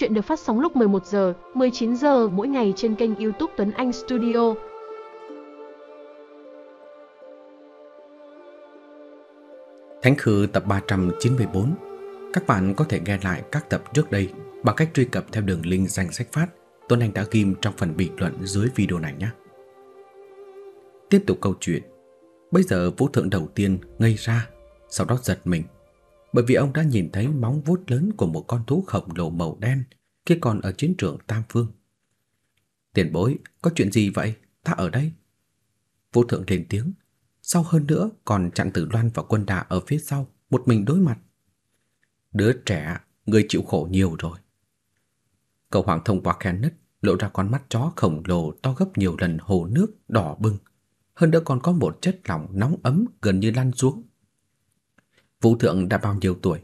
Chuyện được phát sóng lúc 11 giờ, 19 giờ mỗi ngày trên kênh YouTube Tuấn Anh Studio. Thánh Khư tập 394. Các bạn có thể nghe lại các tập trước đây bằng cách truy cập theo đường link danh sách phát Tuấn Anh đã ghim trong phần bình luận dưới video này nhé. Tiếp tục câu chuyện. Bây giờ Vũ Thượng đầu tiên ngây ra, sau đó giật mình bởi vì ông đã nhìn thấy móng vuốt lớn của một con thú khổng lồ màu đen kia còn ở chiến trường Tam Phương. "Tiền bối, có chuyện gì vậy? Ta ở đây." Vô thượng lên tiếng, sau hơn nữa còn chặn Tử Loan và Quân Đà ở phía sau, một mình đối mặt. "Đứa trẻ, người chịu khổ nhiều rồi." Cậu Hoàng thông qua khe nứt lộ ra con mắt chó khổng lồ to gấp nhiều lần hồ nước đỏ bừng, hơn nữa còn có một chất lỏng nóng ấm gần như lăn xuống Vũ Thượng đã bao nhiêu tuổi,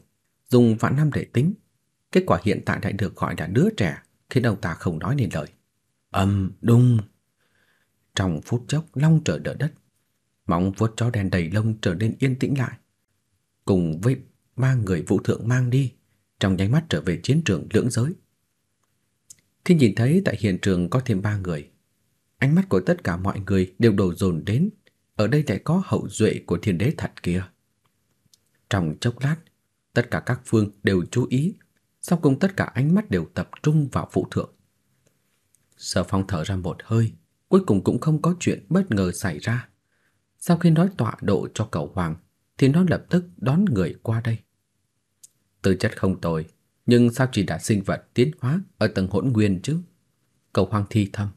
dùng vạn năm để tính, kết quả hiện tại lại được gọi là đứa trẻ, khiến ông ta không nói nên lời. Ầm đùng. Trong phút chốc long trời đỡ đất, móng vuốt chó đen đầy lông trở nên yên tĩnh lại. Cùng với ba người Vũ Thượng mang đi, trong nháy mắt trở về chiến trường lưỡng giới. Khi nhìn thấy tại hiện trường có thêm ba người, ánh mắt của tất cả mọi người đều đổ dồn đến, ở đây lại có hậu duệ của thiên đế thật kia. Trong chốc lát, tất cả các phương đều chú ý, sau cùng tất cả ánh mắt đều tập trung vào phụ thượng. Sở Phong thở ra một hơi, cuối cùng cũng không có chuyện bất ngờ xảy ra. Sau khi nói tọa độ cho cậu Hoàng, thì nó lập tức đón người qua đây. Tư chất không tồi, nhưng sao chỉ đã sinh vật tiến hóa ở tầng hỗn nguyên chứ? Cậu Hoàng thi thầm.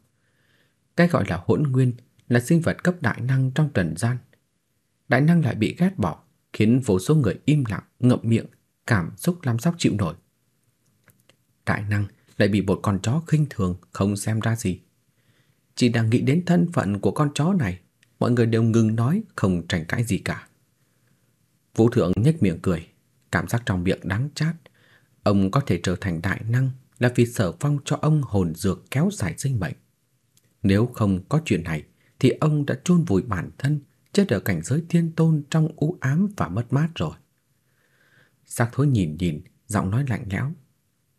Cái gọi là hỗn nguyên là sinh vật cấp đại năng trong trần gian. Đại năng lại bị ghét bỏ, khiến vô số người im lặng, ngậm miệng, cảm xúc làm sao chịu nổi. Đại năng lại bị một con chó khinh thường không xem ra gì. Chỉ đang nghĩ đến thân phận của con chó này, mọi người đều ngừng nói, không tranh cãi gì cả. Vũ Thượng nhếch miệng cười, cảm giác trong miệng đắng chát. Ông có thể trở thành đại năng là vì Sở Phong cho ông hồn dược kéo dài sinh mệnh. Nếu không có chuyện này thì ông đã chôn vùi bản thân chết ở cảnh giới thiên tôn trong u ám và mất mát rồi. Sắc thối nhìn nhìn, giọng nói lạnh lẽo.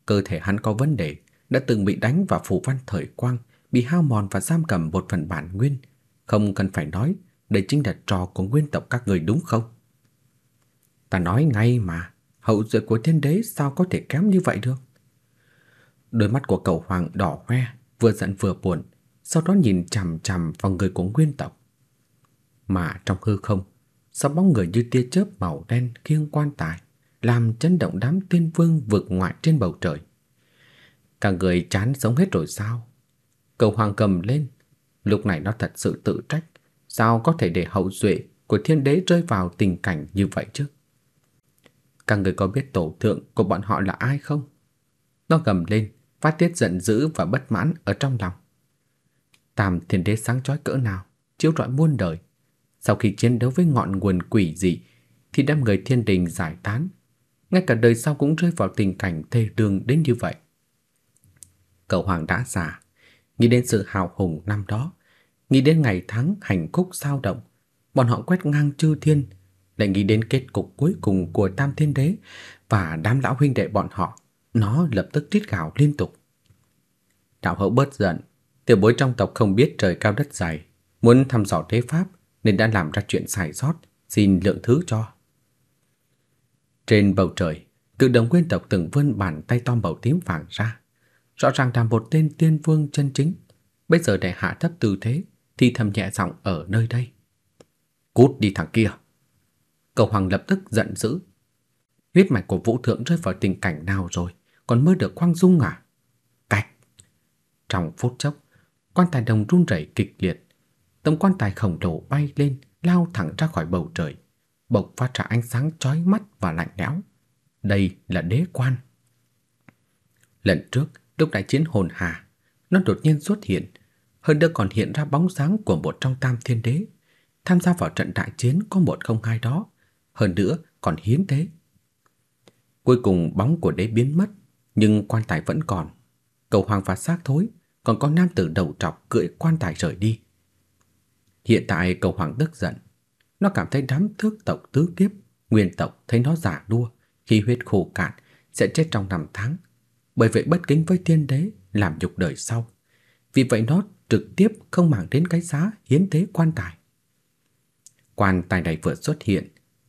Cơ thể hắn có vấn đề, đã từng bị đánh và phủ văn thời quang, bị hao mòn và giam cầm một phần bản nguyên. Không cần phải nói, đây chính là trò của nguyên tộc các người đúng không? Ta nói ngay mà, hậu duệ của thiên đế sao có thể kém như vậy được? Đôi mắt của cậu hoàng đỏ hoe, vừa giận vừa buồn, sau đó nhìn chằm chằm vào người của nguyên tộc mà trong hư không, sáu bóng người như tia chớp màu đen khiêng quan tài, làm chấn động đám tiên vương vượt ngoại trên bầu trời. Cả người chán sống hết rồi sao? Cầu hoàng cầm lên, lúc này nó thật sự tự trách, sao có thể để hậu duệ của thiên đế rơi vào tình cảnh như vậy chứ? Cả người có biết tổ thượng của bọn họ là ai không? Nó gầm lên, phát tiết giận dữ và bất mãn ở trong lòng. Tam thiên đế sáng chói cỡ nào, chiếu rọi muôn đời, sau khi chiến đấu với ngọn nguồn quỷ dị thì đám người thiên đình giải tán, ngay cả đời sau cũng rơi vào tình cảnh thê lương đến như vậy. Cậu hoàng đã già, nghĩ đến sự hào hùng năm đó, nghĩ đến ngày tháng hành khúc sao động, bọn họ quét ngang chư thiên, lại nghĩ đến kết cục cuối cùng của Tam Thiên Đế và đám lão huynh đệ bọn họ, nó lập tức rít gào liên tục. Đạo hậu bớt giận, tiểu bối trong tộc không biết trời cao đất dày, muốn thăm dò thế pháp nên đã làm ra chuyện sai sót, xin lượng thứ cho. Trên bầu trời, cự đồng nguyên tộc từng vươn bàn tay to màu tím vàng ra, rõ ràng là một tên tiên vương chân chính, bây giờ để hạ thấp tư thế thì thầm nhẹ giọng ở nơi đây. Cút đi thằng kia. Cầu Hoàng lập tức giận dữ. Huyết mạch của Vũ Thượng rơi vào tình cảnh nào rồi, còn mới được khoang dung à? Cạch. Trong phút chốc, quan tài đồng run rẩy kịch liệt, tấm quan tài khổng lồ bay lên, lao thẳng ra khỏi bầu trời, bộc phát ra ánh sáng chói mắt và lạnh lẽo. Đây là đế quan. Lần trước, lúc đại chiến hồn hà, nó đột nhiên xuất hiện, hơn nữa còn hiện ra bóng dáng của một trong tam thiên đế, tham gia vào trận đại chiến có một không hai đó, hơn nữa còn hiến thế. Cuối cùng bóng của đế biến mất, nhưng quan tài vẫn còn. Cầu hoàng và xác thối, còn có nam tử đầu trọc cưỡi quan tài rời đi. Hiện tại cầu hoàng tức giận. Nó cảm thấy đám thước tộc tứ kiếp, nguyên tộc thấy nó giả đua, khi huyết khô cạn sẽ chết trong năm tháng. Bởi vậy bất kính với tiên đế, làm nhục đời sau. Vì vậy nó trực tiếp không màng đến cái giá hiến tế quan tài. Quan tài này vừa xuất hiện,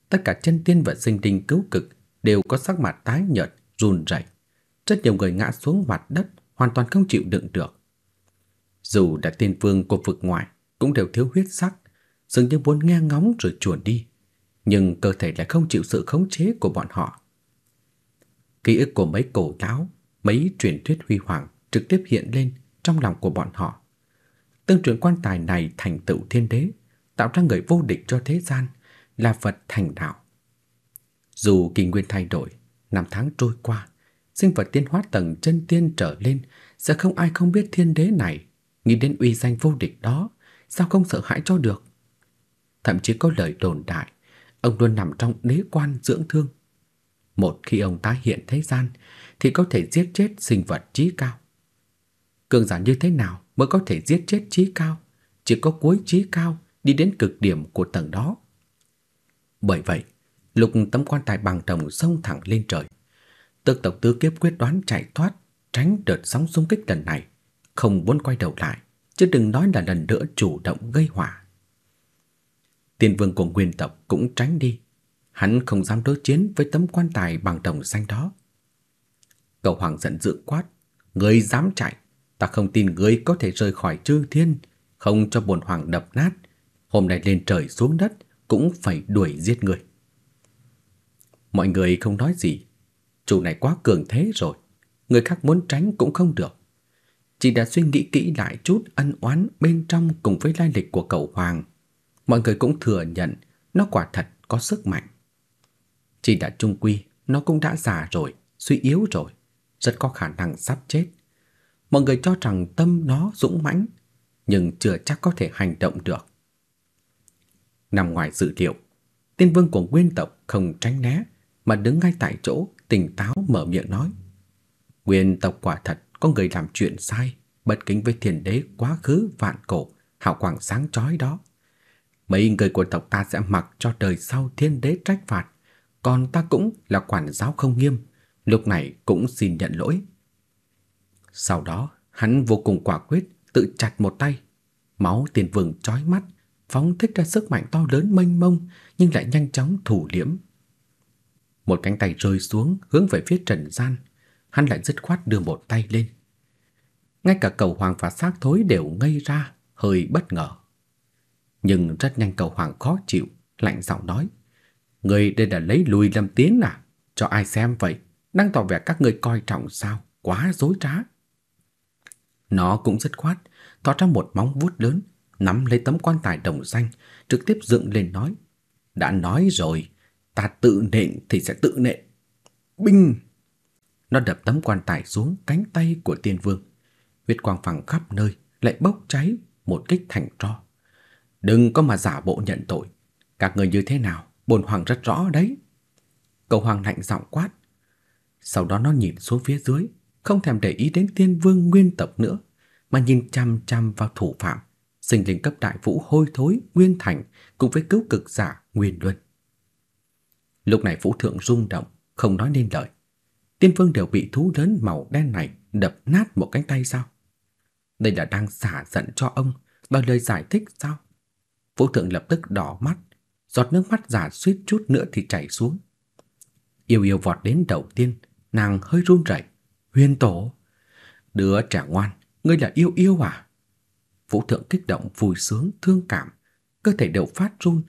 tất cả chân tiên và sinh linh cứu cực đều có sắc mặt tái nhợt, run rẩy. Rất nhiều người ngã xuống mặt đất, hoàn toàn không chịu đựng được. Dù đã tiên vương của vực ngoại, cũng đều thiếu huyết sắc, dường như muốn nghe ngóng rồi chuồn đi, nhưng cơ thể lại không chịu sự khống chế của bọn họ. Ký ức của mấy cổ lão, mấy truyền thuyết huy hoàng trực tiếp hiện lên trong lòng của bọn họ. Tương truyền quan tài này thành tựu thiên đế, tạo ra người vô địch cho thế gian, là Phật thành đạo. Dù kỳ nguyên thay đổi, năm tháng trôi qua, sinh vật tiến hóa tầng chân tiên trở lên, sẽ không ai không biết thiên đế này, nghĩ đến uy danh vô địch đó sao không sợ hãi cho được. Thậm chí có lời đồn đại, ông luôn nằm trong đế quan dưỡng thương. Một khi ông tái hiện thế gian thì có thể giết chết sinh vật trí cao. Cường giả như thế nào mới có thể giết chết trí cao? Chỉ có cuối trí cao đi đến cực điểm của tầng đó. Bởi vậy, lục tấm quan tài bằng đồng xông thẳng lên trời. Tức tộc tứ kiếp quyết đoán chạy thoát, tránh đợt sóng xung kích lần này, không muốn quay đầu lại chứ đừng nói là lần nữa chủ động gây họa. Tiên vương của nguyên tộc cũng tránh đi, hắn không dám đối chiến với tấm quan tài bằng đồng xanh đó. Cậu hoàng giận dữ quát, "Ngươi dám chạy, ta không tin ngươi có thể rời khỏi Chư Thiên, không cho bổn hoàng đập nát, hôm nay lên trời xuống đất cũng phải đuổi giết ngươi." Mọi người không nói gì, chủ này quá cường thế rồi, người khác muốn tránh cũng không được. Chỉ đã suy nghĩ kỹ lại chút ân oán bên trong cùng với lai lịch của cậu Hoàng, mọi người cũng thừa nhận nó quả thật có sức mạnh. Chỉ đã trung quy, nó cũng đã già rồi, suy yếu rồi, rất có khả năng sắp chết. Mọi người cho rằng tâm nó dũng mãnh, nhưng chưa chắc có thể hành động được. Nằm ngoài dự liệu, tiên vương của nguyên tộc không tránh né mà đứng ngay tại chỗ tỉnh táo mở miệng nói. Nguyên tộc quả thật có người làm chuyện sai, bất kính với thiên đế quá khứ vạn cổ, hào quang sáng chói đó. Mấy người của tộc ta sẽ mặc cho đời sau thiên đế trách phạt, còn ta cũng là quản giáo không nghiêm, lúc này cũng xin nhận lỗi. Sau đó, hắn vô cùng quả quyết tự chặt một tay, máu tiền vương chói mắt, phóng thích ra sức mạnh to lớn mênh mông nhưng lại nhanh chóng thủ liễm. Một cánh tay rơi xuống hướng về phía Trần Gian, hắn lại dứt khoát đưa một tay lên. Ngay cả cầu hoàng và xác thối đều ngây ra, hơi bất ngờ. Nhưng rất nhanh cầu hoàng khó chịu, lạnh giọng nói. Người đây đã lấy lui Lâm Tiến à? Cho ai xem vậy? Đang tỏ vẻ các người coi trọng sao? Quá dối trá. Nó cũng dứt khoát, tỏ ra một móng vuốt lớn, nắm lấy tấm quan tài đồng xanh, trực tiếp dựng lên nói. Đã nói rồi, ta tự nện thì sẽ tự nện. Binh! Nó đập tấm quan tài xuống cánh tay của tiên vương. Huyết quang phẳng khắp nơi, lại bốc cháy một kích thành tro. Đừng có mà giả bộ nhận tội. Các người như thế nào, bổn hoàng rất rõ đấy. Cầu hoàng lạnh giọng quát. Sau đó nó nhìn xuống phía dưới, không thèm để ý đến tiên vương nguyên tộc nữa, mà nhìn chăm chăm vào thủ phạm, sinh linh cấp đại vũ hôi thối nguyên thành cùng với cứu cực giả nguyên luân. Lúc này phủ thượng rung động, không nói nên lời. Tiên Phương đều bị thú lớn màu đen này đập nát một cánh tay sao? Đây là đang xả giận cho ông, đòi lời giải thích sao? Vũ Thượng lập tức đỏ mắt, giọt nước mắt giả suýt chút nữa thì chảy xuống. Yêu yêu vọt đến đầu tiên, nàng hơi run rẩy. huyên tổ, đứa trẻ ngoan, ngươi là yêu yêu à? Vũ Thượng kích động vui sướng thương cảm, cơ thể đều phát run,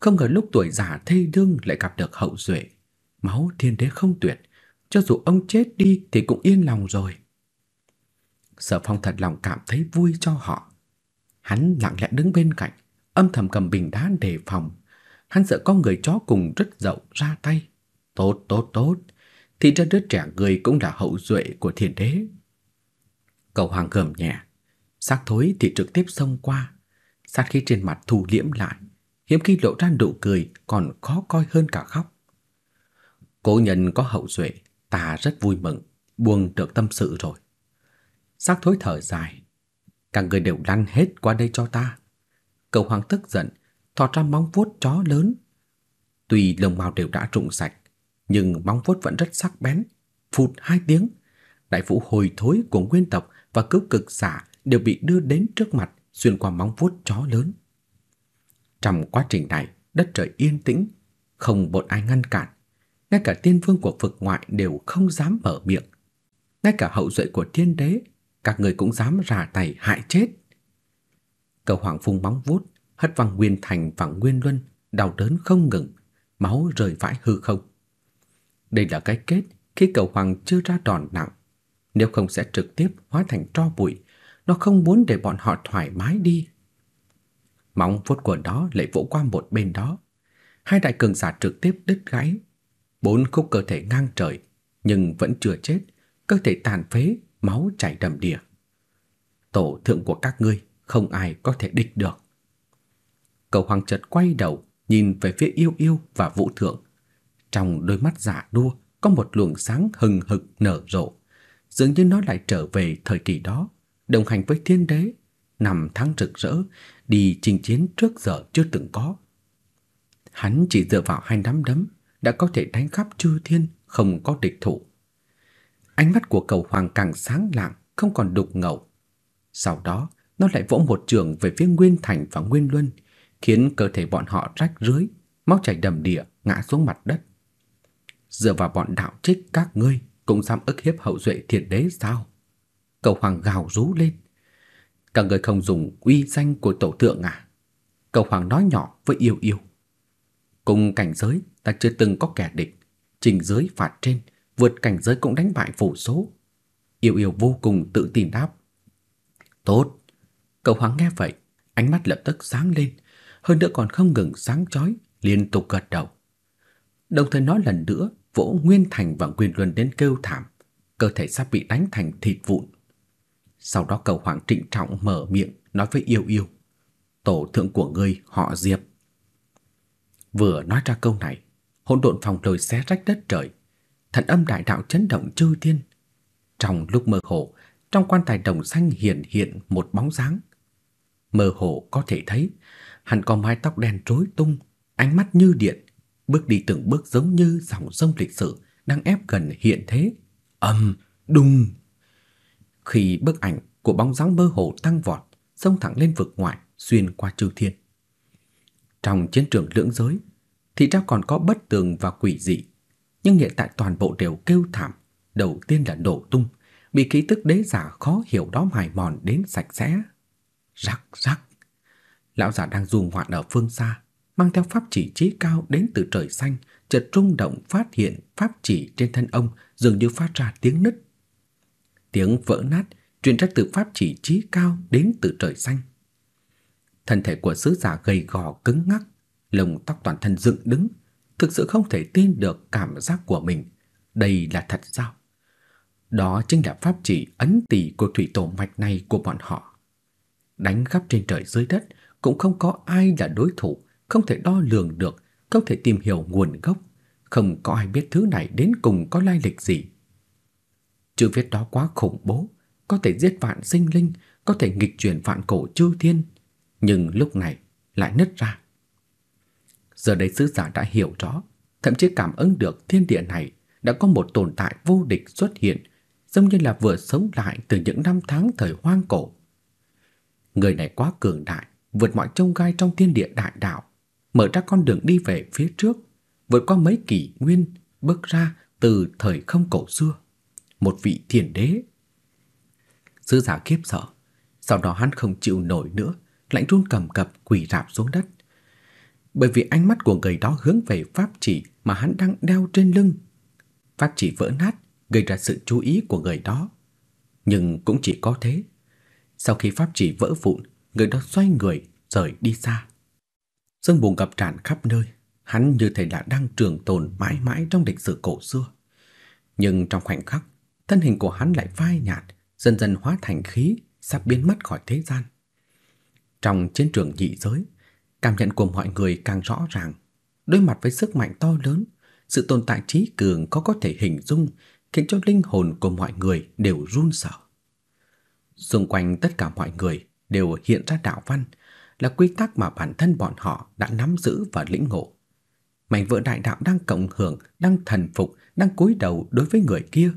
không ngờ lúc tuổi già thê đương lại gặp được hậu duệ, máu thiên đế không tuyệt, cho dù ông chết đi thì cũng yên lòng rồi. Sở Phong thật lòng cảm thấy vui cho họ. Hắn lặng lẽ đứng bên cạnh, âm thầm cầm bình đá để phòng. Hắn sợ có người chó cùng rất dậu ra tay. Tốt, tốt, tốt. Thì ra đứa trẻ người cũng là hậu duệ của thiên đế. Cầu hoàng gầm nhẹ. Xác thối thì trực tiếp xông qua. Sát khí trên mặt thù liễm lại. Hiếm khi lộ ra nụ cười còn khó coi hơn cả khóc. Cố nhân có hậu duệ ta rất vui mừng, buông được tâm sự rồi. sắc thối thở dài, cả người đều lăn hết qua đây cho ta. Cậu hoàng tức giận, thò ra móng vuốt chó lớn. Tuy lồng mao đều đã rụng sạch, nhưng móng vuốt vẫn rất sắc bén, phụt hai tiếng, đại vũ hồi thối của nguyên tộc và cướp cực giả đều bị đưa đến trước mặt xuyên qua móng vuốt chó lớn. Trong quá trình này, đất trời yên tĩnh, không một ai ngăn cản, ngay cả tiên vương của vực ngoại đều không dám mở miệng. Ngay cả hậu duệ của thiên đế, các người cũng dám ra tay hại chết. Cờ hoàng phun bóng vút, hất văng Nguyên Thành và Nguyên Luân, đau đớn không ngừng, máu rơi vãi hư không. Đây là cái kết khi cầu hoàng chưa ra đòn nặng, nếu không sẽ trực tiếp hóa thành tro bụi, nó không muốn để bọn họ thoải mái đi. Móng vuốt của nó lại vỗ qua một bên đó, hai đại cường giả trực tiếp đứt gãy Bốn khúc cơ thể ngang trời nhưng vẫn chưa chết, cơ thể tàn phế, máu chảy đầm đìa. Tổ thượng của các ngươi không ai có thể địch được. Cầu Hoàng chợt quay đầu, nhìn về phía Yêu Yêu và Vũ Thượng. Trong đôi mắt giả đua có một luồng sáng hừng hực nở rộ, dường như nó lại trở về thời kỳ đó, đồng hành với thiên đế, năm tháng rực rỡ, đi chinh chiến trước giờ chưa từng có. Hắn chỉ dựa vào hai nắm đấm đã có thể đánh khắp chư thiên không có địch thủ. Ánh mắt của cầu hoàng càng sáng lạng, không còn đục ngầu. Sau đó, nó lại vỗ một trường về phía Nguyên Thành và Nguyên Luân, khiến cơ thể bọn họ rách rưới, máu chảy đầm đìa ngã xuống mặt đất. Dựa vào bọn đạo trích các ngươi cũng dám ức hiếp hậu duệ thiền đế sao? Cầu hoàng gào rú lên. Các ngươi không dùng uy danh của tổ thượng à? Cầu hoàng nói nhỏ với yêu yêu. Cùng cảnh giới ta chưa từng có kẻ địch, trình giới phạt trên, vượt cảnh giới cũng đánh bại phủ số. Yêu yêu vô cùng tự tin đáp. Tốt. Cậu Hoàng nghe vậy, ánh mắt lập tức sáng lên, hơn nữa còn không ngừng sáng chói, liên tục gật đầu. Đồng thời nói lần nữa, vỗ Nguyên Thành và quyền Luân đến kêu thảm, cơ thể sắp bị đánh thành thịt vụn. Sau đó cậu Hoàng trịnh trọng mở miệng nói với Yêu Yêu, "Tổ thượng của ngươi họ Diệp Vừa nói ra câu này, hỗn độn phòng trời xé rách đất trời, thần âm đại đạo chấn động chư thiên. Trong lúc mơ hồ, trong quan tài đồng xanh hiện hiện một bóng dáng. Mơ hồ có thể thấy, hắn có mái tóc đen rối tung, ánh mắt như điện, bước đi từng bước giống như dòng sông lịch sử đang ép gần hiện thế. Ầm, đùng. Khi bức ảnh của bóng dáng mơ hồ tăng vọt, xông thẳng lên vực ngoại, xuyên qua chư thiên. Trong chiến trường lưỡng giới, thì ra còn có bất tường và quỷ dị, nhưng hiện tại toàn bộ đều kêu thảm, đầu tiên là nổ tung, bị ký tức đế giả khó hiểu đó mài mòn đến sạch sẽ. Rắc rắc. Lão giả đang du ngoạn ở phương xa, mang theo pháp chỉ trí cao đến từ trời xanh, chợt rung động phát hiện pháp chỉ trên thân ông dường như phát ra tiếng nứt. Tiếng vỡ nát truyền ra từ pháp chỉ trí cao đến từ trời xanh. Thân thể của sứ giả gầy gò cứng ngắc, lông tóc toàn thân dựng đứng, thực sự không thể tin được cảm giác của mình. Đây là thật sao? Đó chính là pháp chỉ ấn tỷ của thủy tổ mạch này của bọn họ. Đánh khắp trên trời dưới đất cũng không có ai là đối thủ, không thể đo lường được, không thể tìm hiểu nguồn gốc, không có ai biết thứ này đến cùng có lai lịch gì. Chữ viết đó quá khủng bố, có thể giết vạn sinh linh, có thể nghịch chuyển vạn cổ chư thiên, nhưng lúc này lại nứt ra. Giờ đây sứ giả đã hiểu rõ, thậm chí cảm ứng được thiên địa này đã có một tồn tại vô địch xuất hiện, giống như là vừa sống lại từ những năm tháng thời hoang cổ. Người này quá cường đại, vượt mọi chông gai trong thiên địa đại đạo, mở ra con đường đi về phía trước, vượt qua mấy kỷ nguyên, bước ra từ thời không cổ xưa, một vị thiền đế. Sứ giả kiếp sợ, sau đó hắn không chịu nổi nữa, lạnh run cầm cập quỳ rạp xuống đất. Bởi vì ánh mắt của người đó hướng về pháp chỉ mà hắn đang đeo trên lưng. Pháp chỉ vỡ nát, gây ra sự chú ý của người đó. Nhưng cũng chỉ có thế. Sau khi pháp chỉ vỡ vụn, người đó xoay người, rời đi xa. Sương bùng gặp tràn khắp nơi, hắn như thể là đang trường tồn mãi mãi trong lịch sử cổ xưa. Nhưng trong khoảnh khắc, thân hình của hắn lại phai nhạt, dần dần hóa thành khí, sắp biến mất khỏi thế gian. Trong chiến trường dị giới, cảm nhận của mọi người càng rõ ràng. Đối mặt với sức mạnh to lớn, sự tồn tại trí cường có có thể hình dung khiến cho linh hồn của mọi người đều run sợ. Xung quanh tất cả mọi người đều hiện ra đạo văn, là quy tắc mà bản thân bọn họ đã nắm giữ và lĩnh ngộ. mạnh vỡ đại đạo đang cộng hưởng, đang thần phục, đang cúi đầu đối với người kia.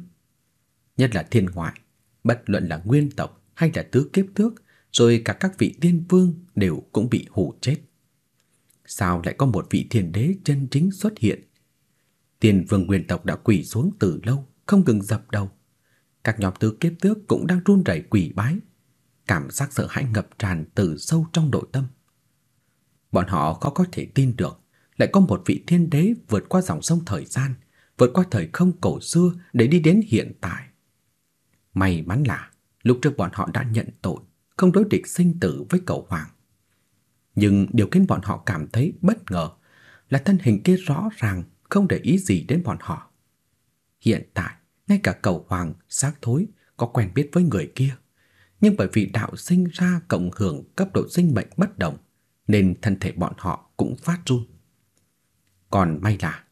Nhất là thiên ngoại, bất luận là nguyên tộc hay là tứ kiếp tước rồi cả các vị tiên vương đều cũng bị hủ chết. Sao lại có một vị thiên đế chân chính xuất hiện? Tiên vương nguyên tộc đã quỳ xuống từ lâu, không ngừng dập đầu. Các nhóm tứ kiếp tước cũng đang run rẩy quỳ bái, cảm giác sợ hãi ngập tràn từ sâu trong nội tâm. Bọn họ khó có thể tin được, lại có một vị thiên đế vượt qua dòng sông thời gian, vượt qua thời không cổ xưa để đi đến hiện tại. May mắn là lúc trước bọn họ đã nhận tội, không đối địch sinh tử với cậu Hoàng. Nhưng điều khiến bọn họ cảm thấy bất ngờ là thân hình kia rõ ràng không để ý gì đến bọn họ. Hiện tại, ngay cả cậu Hoàng xác thối có quen biết với người kia, nhưng bởi vì đạo sinh ra cộng hưởng cấp độ sinh mệnh bất đồng, nên thân thể bọn họ cũng phát run. Còn may là,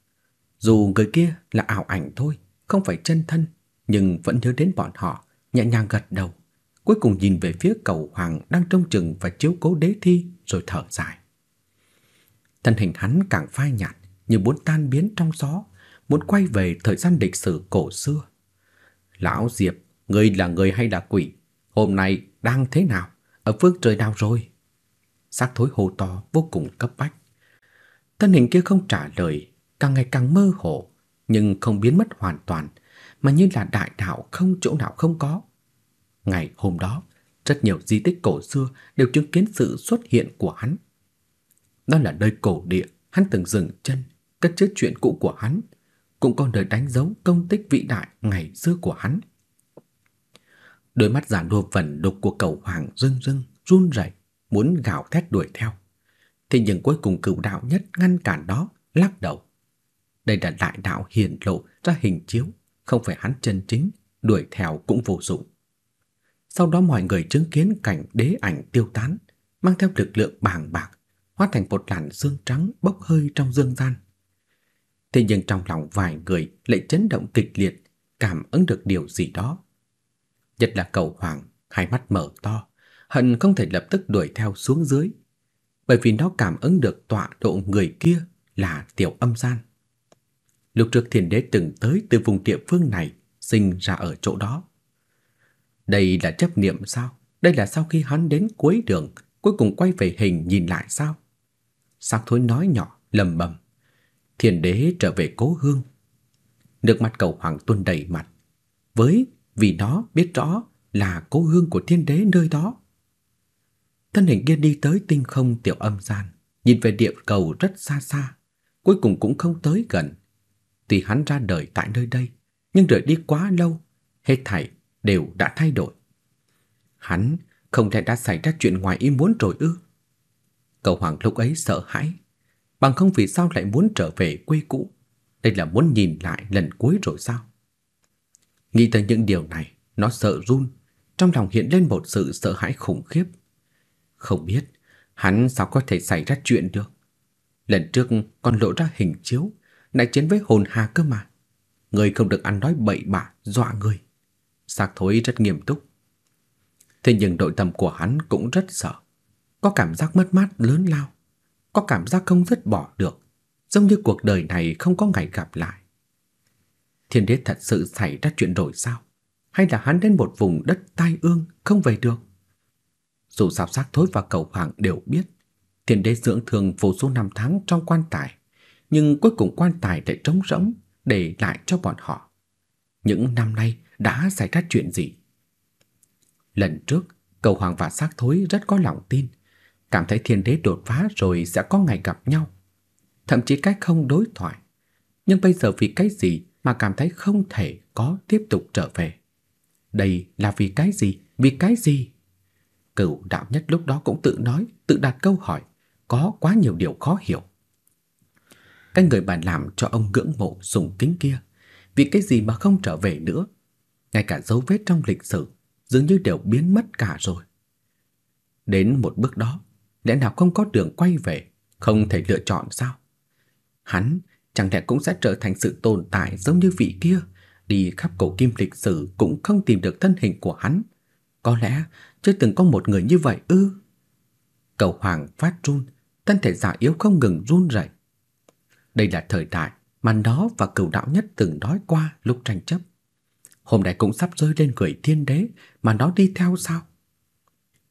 dù người kia là ảo ảnh thôi, không phải chân thân, nhưng vẫn nhớ đến bọn họ, nhẹ nhàng gật đầu cuối cùng nhìn về phía cầu hoàng đang trông chừng và chiếu cố đế thi rồi thở dài. Thân hình hắn càng phai nhạt như muốn tan biến trong gió, muốn quay về thời gian lịch sử cổ xưa. Lão Diệp, ngươi là người hay là quỷ? Hôm nay đang thế nào? Ở phương trời nào rồi? Xác thối hô to vô cùng cấp bách. Thân hình kia không trả lời, càng ngày càng mơ hồ, nhưng không biến mất hoàn toàn, mà như là đại đạo không chỗ nào không có, Ngày hôm đó, rất nhiều di tích cổ xưa đều chứng kiến sự xuất hiện của hắn. Đó là nơi cổ địa hắn từng dừng chân, cất chứa chuyện cũ của hắn, cũng còn đời đánh dấu công tích vĩ đại ngày xưa của hắn. Đôi mắt giả đua vẩn đục của cầu hoàng rưng rưng, run rẩy muốn gào thét đuổi theo. Thế nhưng cuối cùng cửu đạo nhất ngăn cản đó, lắc đầu. Đây là đại đạo hiển lộ ra hình chiếu, không phải hắn chân chính, đuổi theo cũng vô dụng. Sau đó mọi người chứng kiến cảnh đế ảnh tiêu tán, mang theo lực lượng bàng bạc, hóa thành một làn xương trắng bốc hơi trong dương gian. Thế nhưng trong lòng vài người lại chấn động kịch liệt, cảm ứng được điều gì đó. Nhất là cầu hoàng, hai mắt mở to, hận không thể lập tức đuổi theo xuống dưới, bởi vì nó cảm ứng được tọa độ người kia là tiểu âm gian. Lúc trước thiên đế từng tới từ vùng địa phương này, sinh ra ở chỗ đó. Đây là chấp niệm sao? Đây là sau khi hắn đến cuối đường, cuối cùng quay về hình nhìn lại sao? Sắc thối nói nhỏ, lầm bầm. Thiên đế trở về cố hương. Nước mắt cầu hoàng tuôn đầy mặt. Với vì nó biết rõ là cố hương của thiên đế nơi đó. Thân hình kia đi tới tinh không tiểu âm gian, nhìn về địa cầu rất xa xa, cuối cùng cũng không tới gần. Tuy hắn ra đời tại nơi đây, nhưng rời đi quá lâu, hết thảy đều đã thay đổi. Hắn không thể đã xảy ra chuyện ngoài ý muốn rồi ư? Cậu Hoàng lúc ấy sợ hãi, bằng không vì sao lại muốn trở về quê cũ? Đây là muốn nhìn lại lần cuối rồi sao? Nghĩ tới những điều này, nó sợ run, trong lòng hiện lên một sự sợ hãi khủng khiếp. Không biết hắn sao có thể xảy ra chuyện được. Lần trước còn lộ ra hình chiếu, lại chiến với hồn hà cơ mà. Người không được ăn nói bậy bạ, dọa người. Xác thối rất nghiêm túc. Thế nhưng nội tâm của hắn cũng rất sợ. Có cảm giác mất mát lớn lao. Có cảm giác không dứt bỏ được. Giống như cuộc đời này không có ngày gặp lại. Thiên đế thật sự xảy ra chuyện rồi sao? Hay là hắn đến một vùng đất tai ương không về được? Dù sao xác thối và cầu hoàng đều biết. Thiên đế dưỡng thường vô số năm tháng trong quan tài. Nhưng cuối cùng quan tài lại trống rỗng để lại cho bọn họ. Những năm nay đã xảy ra chuyện gì. Lần trước, cầu hoàng và xác thối rất có lòng tin, cảm thấy thiên đế đột phá rồi sẽ có ngày gặp nhau. Thậm chí cách không đối thoại. Nhưng bây giờ vì cái gì mà cảm thấy không thể có tiếp tục trở về? Đây là vì cái gì? Vì cái gì? Cửu đạo nhất lúc đó cũng tự nói, tự đặt câu hỏi, có quá nhiều điều khó hiểu. Cái người bà làm cho ông ngưỡng mộ dùng kính kia, vì cái gì mà không trở về nữa? ngay cả dấu vết trong lịch sử dường như đều biến mất cả rồi. Đến một bước đó, lẽ nào không có đường quay về, không thể lựa chọn sao? Hắn chẳng lẽ cũng sẽ trở thành sự tồn tại giống như vị kia, đi khắp cổ kim lịch sử cũng không tìm được thân hình của hắn. Có lẽ chưa từng có một người như vậy ư? Cầu Hoàng phát run, thân thể già yếu không ngừng run rẩy. Đây là thời đại mà nó và cửu đạo nhất từng nói qua lúc tranh chấp hôm nay cũng sắp rơi lên người thiên đế mà nó đi theo sao?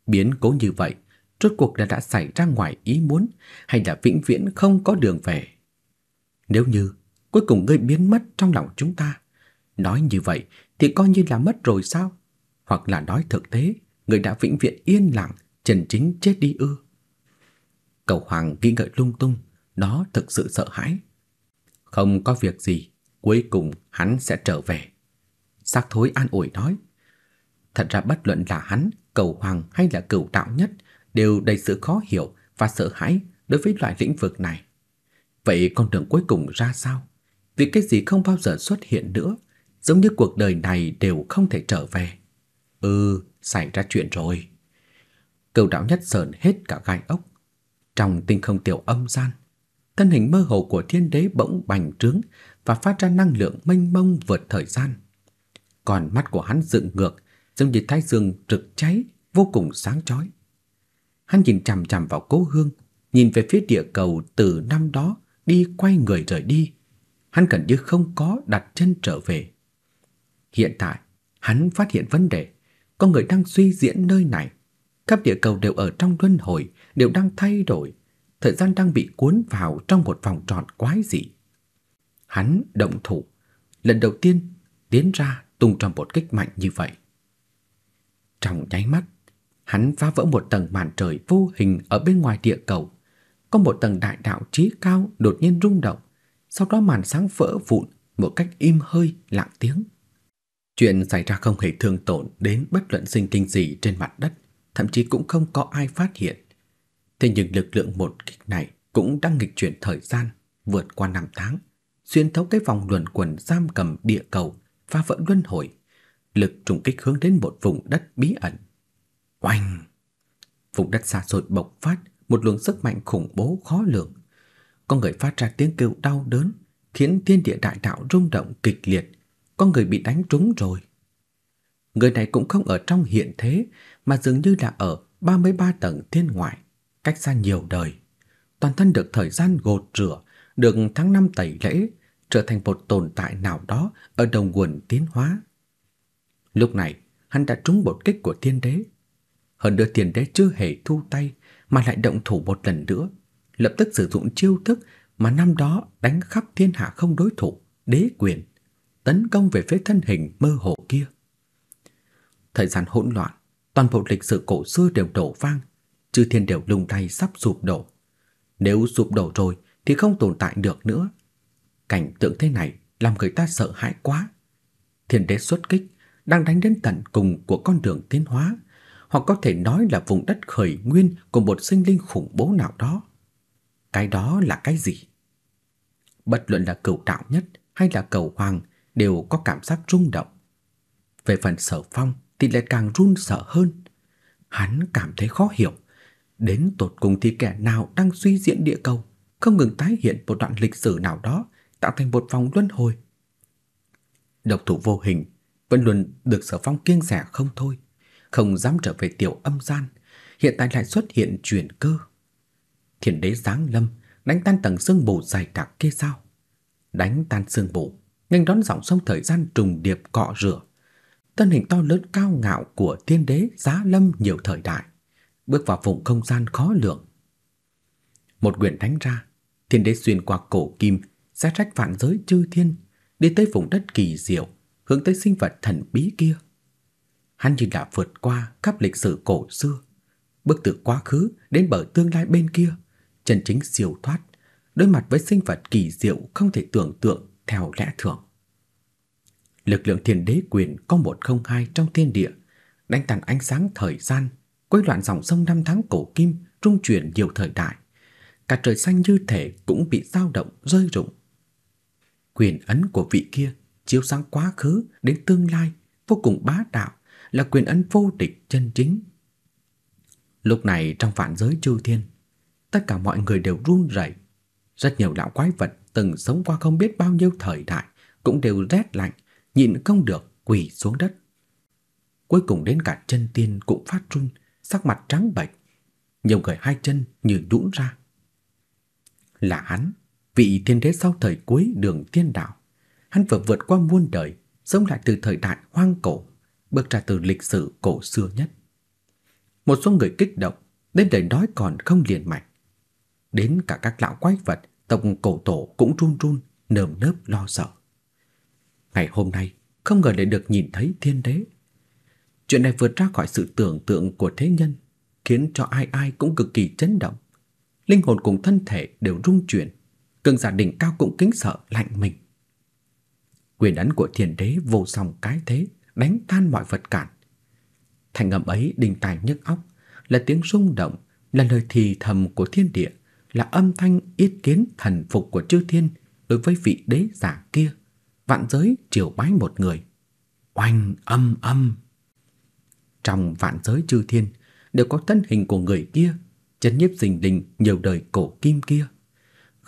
Biến cố như vậy, rốt cuộc là đã xảy ra ngoài ý muốn hay là vĩnh viễn không có đường về? Nếu như cuối cùng ngươi biến mất trong lòng chúng ta, nói như vậy thì coi như là mất rồi sao? Hoặc là nói thực tế, ngươi đã vĩnh viễn yên lặng, chân chính chết đi ư? Cầu Hoàng nghĩ ngợi lung tung, nó thực sự sợ hãi. Không có việc gì, cuối cùng hắn sẽ trở về. Xác thối an ủi nói. Thật ra bất luận là hắn, cầu hoàng hay là cửu đạo nhất đều đầy sự khó hiểu và sợ hãi đối với loại lĩnh vực này. Vậy con đường cuối cùng ra sao? Vì cái gì không bao giờ xuất hiện nữa, giống như cuộc đời này đều không thể trở về. Ừ, xảy ra chuyện rồi. cầu đạo nhất sờn hết cả gai ốc. Trong tinh không tiểu âm gian, thân hình mơ hồ của thiên đế bỗng bành trướng và phát ra năng lượng mênh mông vượt thời gian còn mắt của hắn dựng ngược, giống như thái dương rực cháy, vô cùng sáng chói. Hắn nhìn chằm chằm vào Cố Hương, nhìn về phía địa cầu từ năm đó đi quay người rời đi. Hắn gần như không có đặt chân trở về. Hiện tại, hắn phát hiện vấn đề, có người đang suy diễn nơi này. Khắp địa cầu đều ở trong luân hồi, đều đang thay đổi, thời gian đang bị cuốn vào trong một vòng tròn quái dị. Hắn động thủ, lần đầu tiên tiến ra tung trong một kích mạnh như vậy. Trong nháy mắt, hắn phá vỡ một tầng màn trời vô hình ở bên ngoài địa cầu. Có một tầng đại đạo trí cao đột nhiên rung động, sau đó màn sáng vỡ vụn một cách im hơi lặng tiếng. Chuyện xảy ra không hề thương tổn đến bất luận sinh linh gì trên mặt đất, thậm chí cũng không có ai phát hiện. Thế nhưng lực lượng một kích này cũng đang nghịch chuyển thời gian, vượt qua năm tháng, xuyên thấu cái vòng luẩn quẩn giam cầm địa cầu phá vỡ luân hồi, lực trùng kích hướng đến một vùng đất bí ẩn. Oanh! Vùng đất xa xôi bộc phát một luồng sức mạnh khủng bố khó lường. con người phát ra tiếng kêu đau đớn, khiến thiên địa đại đạo rung động kịch liệt. con người bị đánh trúng rồi. Người này cũng không ở trong hiện thế, mà dường như là ở 33 tầng thiên ngoại, cách xa nhiều đời. Toàn thân được thời gian gột rửa, được tháng năm tẩy lễ, trở thành một tồn tại nào đó ở đồng nguồn tiến hóa. Lúc này, hắn đã trúng một kích của tiên đế. Hơn nữa tiên đế chưa hề thu tay mà lại động thủ một lần nữa, lập tức sử dụng chiêu thức mà năm đó đánh khắp thiên hạ không đối thủ, đế quyền, tấn công về phía thân hình mơ hồ kia. Thời gian hỗn loạn, toàn bộ lịch sử cổ xưa đều đổ vang, chư thiên đều lung lay sắp sụp đổ. Nếu sụp đổ rồi thì không tồn tại được nữa. Cảnh tượng thế này làm người ta sợ hãi quá. Thiên đế xuất kích đang đánh đến tận cùng của con đường tiến hóa, hoặc có thể nói là vùng đất khởi nguyên của một sinh linh khủng bố nào đó. Cái đó là cái gì? Bất luận là cầu đạo nhất hay là cầu hoàng đều có cảm giác rung động. Về phần sở phong thì lại càng run sợ hơn. Hắn cảm thấy khó hiểu. Đến tột cùng thì kẻ nào đang suy diễn địa cầu, không ngừng tái hiện một đoạn lịch sử nào đó tạo thành một vòng luân hồi. Độc thủ vô hình vẫn luôn được Sở Phong kiêng dè không thôi, không dám trở về tiểu âm gian, hiện tại lại xuất hiện chuyển cơ. Thiên đế giáng lâm, đánh tan tầng sương mù dày đặc kia sao? Đánh tan sương mù, nhanh đón dòng sông thời gian trùng điệp cọ rửa. Thân hình to lớn cao ngạo của thiên đế giáng lâm nhiều thời đại, bước vào vùng không gian khó lường. Một quyển đánh ra, thiên đế xuyên qua cổ kim xé rách vạn giới chư thiên, đi tới vùng đất kỳ diệu, hướng tới sinh vật thần bí kia. Hắn như đã vượt qua khắp lịch sử cổ xưa, bước từ quá khứ đến bờ tương lai bên kia, chân chính siêu thoát, đối mặt với sinh vật kỳ diệu không thể tưởng tượng theo lẽ thường. Lực lượng thiên đế quyền có một không hai trong thiên địa, đánh tàn ánh sáng thời gian, quấy loạn dòng sông năm tháng cổ kim, trung chuyển nhiều thời đại. Cả trời xanh như thể cũng bị dao động, rơi rụng. Quyền ấn của vị kia chiếu sáng quá khứ đến tương lai, vô cùng bá đạo, là quyền ấn vô địch chân chính. Lúc này trong vạn giới chư thiên, tất cả mọi người đều run rẩy. Rất nhiều lão quái vật từng sống qua không biết bao nhiêu thời đại cũng đều rét lạnh, nhịn không được quỳ xuống đất. Cuối cùng đến cả chân tiên cũng phát run, sắc mặt trắng bệch, nhiều người hai chân như nhũn ra. Là hắn, vị thiên đế sau thời cuối đường tiên đạo, hắn vừa vượt qua muôn đời, sống lại từ thời đại hoang cổ, bước ra từ lịch sử cổ xưa nhất. Một số người kích động, đến đời nói còn không liền mạch. Đến cả các lão quái vật, tộc cổ tổ cũng run run, nơm nớp lo sợ. Ngày hôm nay, không ngờ lại được nhìn thấy thiên đế. Chuyện này vượt ra khỏi sự tưởng tượng của thế nhân, khiến cho ai ai cũng cực kỳ chấn động. Linh hồn cùng thân thể đều rung chuyển, cường giả đỉnh cao cũng kính sợ lạnh mình. Quyền ấn của thiền đế vô song cái thế, đánh tan mọi vật cản. Thành âm ấy đình tài nhức óc, là tiếng rung động, là lời thì thầm của thiên địa, là âm thanh yết kiến thần phục của chư thiên đối với vị đế giả kia, vạn giới triều bái một người. Oanh âm âm. Trong vạn giới chư thiên đều có thân hình của người kia, chấn nhiếp dình đình nhiều đời cổ kim kia.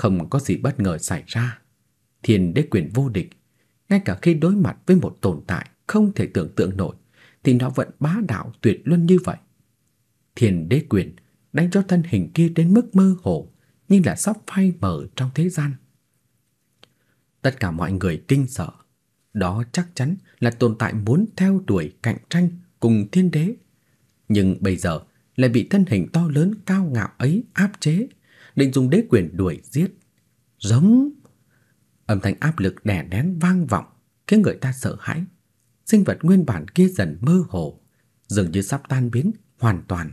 Không có gì bất ngờ xảy ra. Thiên đế quyền vô địch, ngay cả khi đối mặt với một tồn tại không thể tưởng tượng nổi, thì nó vẫn bá đạo tuyệt luân như vậy. Thiên đế quyền đánh cho thân hình kia đến mức mơ hồ, như là sắp phai mờ trong thế gian. Tất cả mọi người kinh sợ, đó chắc chắn là tồn tại muốn theo đuổi cạnh tranh cùng thiên đế, nhưng bây giờ lại bị thân hình to lớn cao ngạo ấy áp chế, định dùng đế quyền đuổi giết. Giống! Âm thanh áp lực đè nén vang vọng, khiến người ta sợ hãi. Sinh vật nguyên bản kia dần mơ hồ, dường như sắp tan biến hoàn toàn,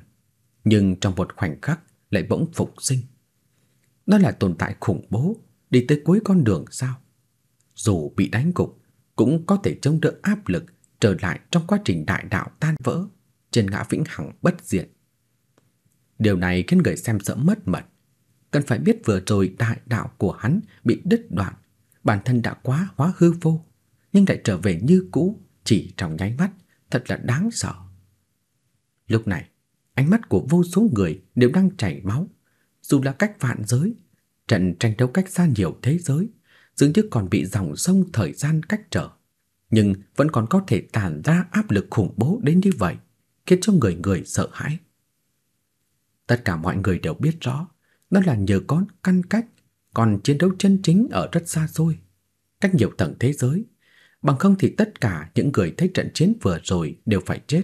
nhưng trong một khoảnh khắc lại bỗng phục sinh. Đó là tồn tại khủng bố đi tới cuối con đường sao? Dù bị đánh gục cũng có thể chống đỡ áp lực trở lại trong quá trình đại đạo tan vỡ trên ngã vĩnh hằng bất diệt. Điều này khiến người xem sợ mất mật cần phải biết vừa rồi đại đạo của hắn bị đứt đoạn, bản thân đã quá hóa hư vô, nhưng lại trở về như cũ chỉ trong nháy mắt, thật là đáng sợ. Lúc này, ánh mắt của vô số người đều đang chảy máu, dù là cách vạn giới, trận tranh đấu cách xa nhiều thế giới, dường như còn bị dòng sông thời gian cách trở, nhưng vẫn còn có thể tản ra áp lực khủng bố đến như vậy, khiến cho người người sợ hãi. Tất cả mọi người đều biết rõ, đó là nhờ con căn cách Còn chiến đấu chân chính ở rất xa xôi Cách nhiều tầng thế giới Bằng không thì tất cả những người thấy trận chiến vừa rồi đều phải chết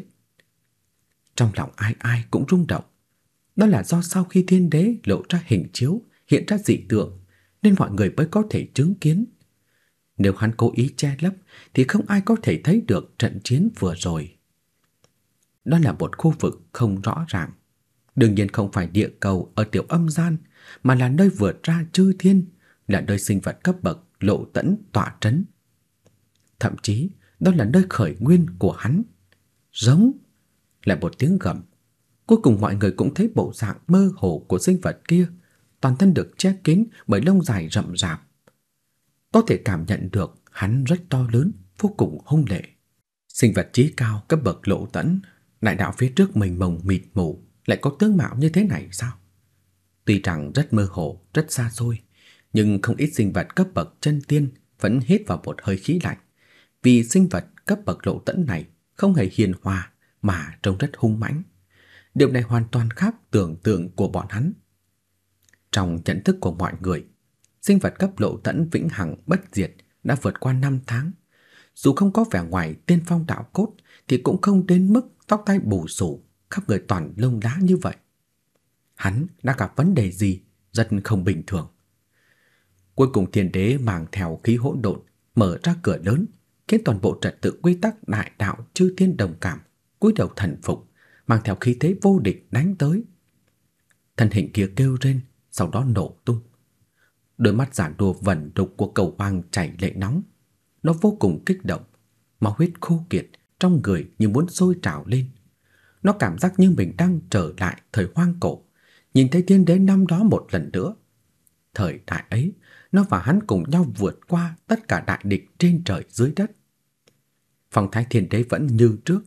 Trong lòng ai ai cũng rung động Đó là do sau khi thiên đế lộ ra hình chiếu Hiện ra dị tượng Nên mọi người mới có thể chứng kiến Nếu hắn cố ý che lấp Thì không ai có thể thấy được trận chiến vừa rồi Đó là một khu vực không rõ ràng Đương nhiên không phải địa cầu ở tiểu âm gian, mà là nơi vượt ra chư thiên, là nơi sinh vật cấp bậc lộ tẫn tỏa trấn. Thậm chí, đó là nơi khởi nguyên của hắn. Giống lại một tiếng gầm. Cuối cùng mọi người cũng thấy bộ dạng mơ hồ của sinh vật kia, toàn thân được che kín bởi lông dài rậm rạp. Có thể cảm nhận được hắn rất to lớn, vô cùng hung lệ. Sinh vật trí cao cấp bậc lộ tẫn, đại đạo phía trước mình mông mịt mù, lại có tướng mạo như thế này sao? Tuy rằng rất mơ hồ, rất xa xôi, nhưng không ít sinh vật cấp bậc chân tiên vẫn hít vào một hơi khí lạnh, vì sinh vật cấp bậc lộ tẫn này không hề hiền hòa mà trông rất hung mãnh. Điều này hoàn toàn khác tưởng tượng của bọn hắn. Trong nhận thức của mọi người, sinh vật cấp lộ tẫn vĩnh hằng bất diệt đã vượt qua 5 tháng. Dù không có vẻ ngoài tiên phong đạo cốt thì cũng không đến mức tóc tai bù xù, khắp người toàn lông đá như vậy. Hắn đã gặp vấn đề gì rất không bình thường. Cuối cùng thiên đế mang theo khí hỗn độn, mở ra cửa lớn, khiến toàn bộ trật tự quy tắc đại đạo chư thiên đồng cảm, cúi đầu thần phục, mang theo khí thế vô địch đánh tới. Thân hình kia kêu lên, sau đó nổ tung. Đôi mắt giản đồ vẩn đục của cầu hoàng chảy lệ nóng. Nó vô cùng kích động, máu huyết khô kiệt trong người như muốn sôi trào lên. Nó cảm giác như mình đang trở lại thời hoang cổ, nhìn thấy thiên đế năm đó một lần nữa. Thời đại ấy, nó và hắn cùng nhau vượt qua tất cả đại địch trên trời dưới đất. Phong thái thiên đế vẫn như trước,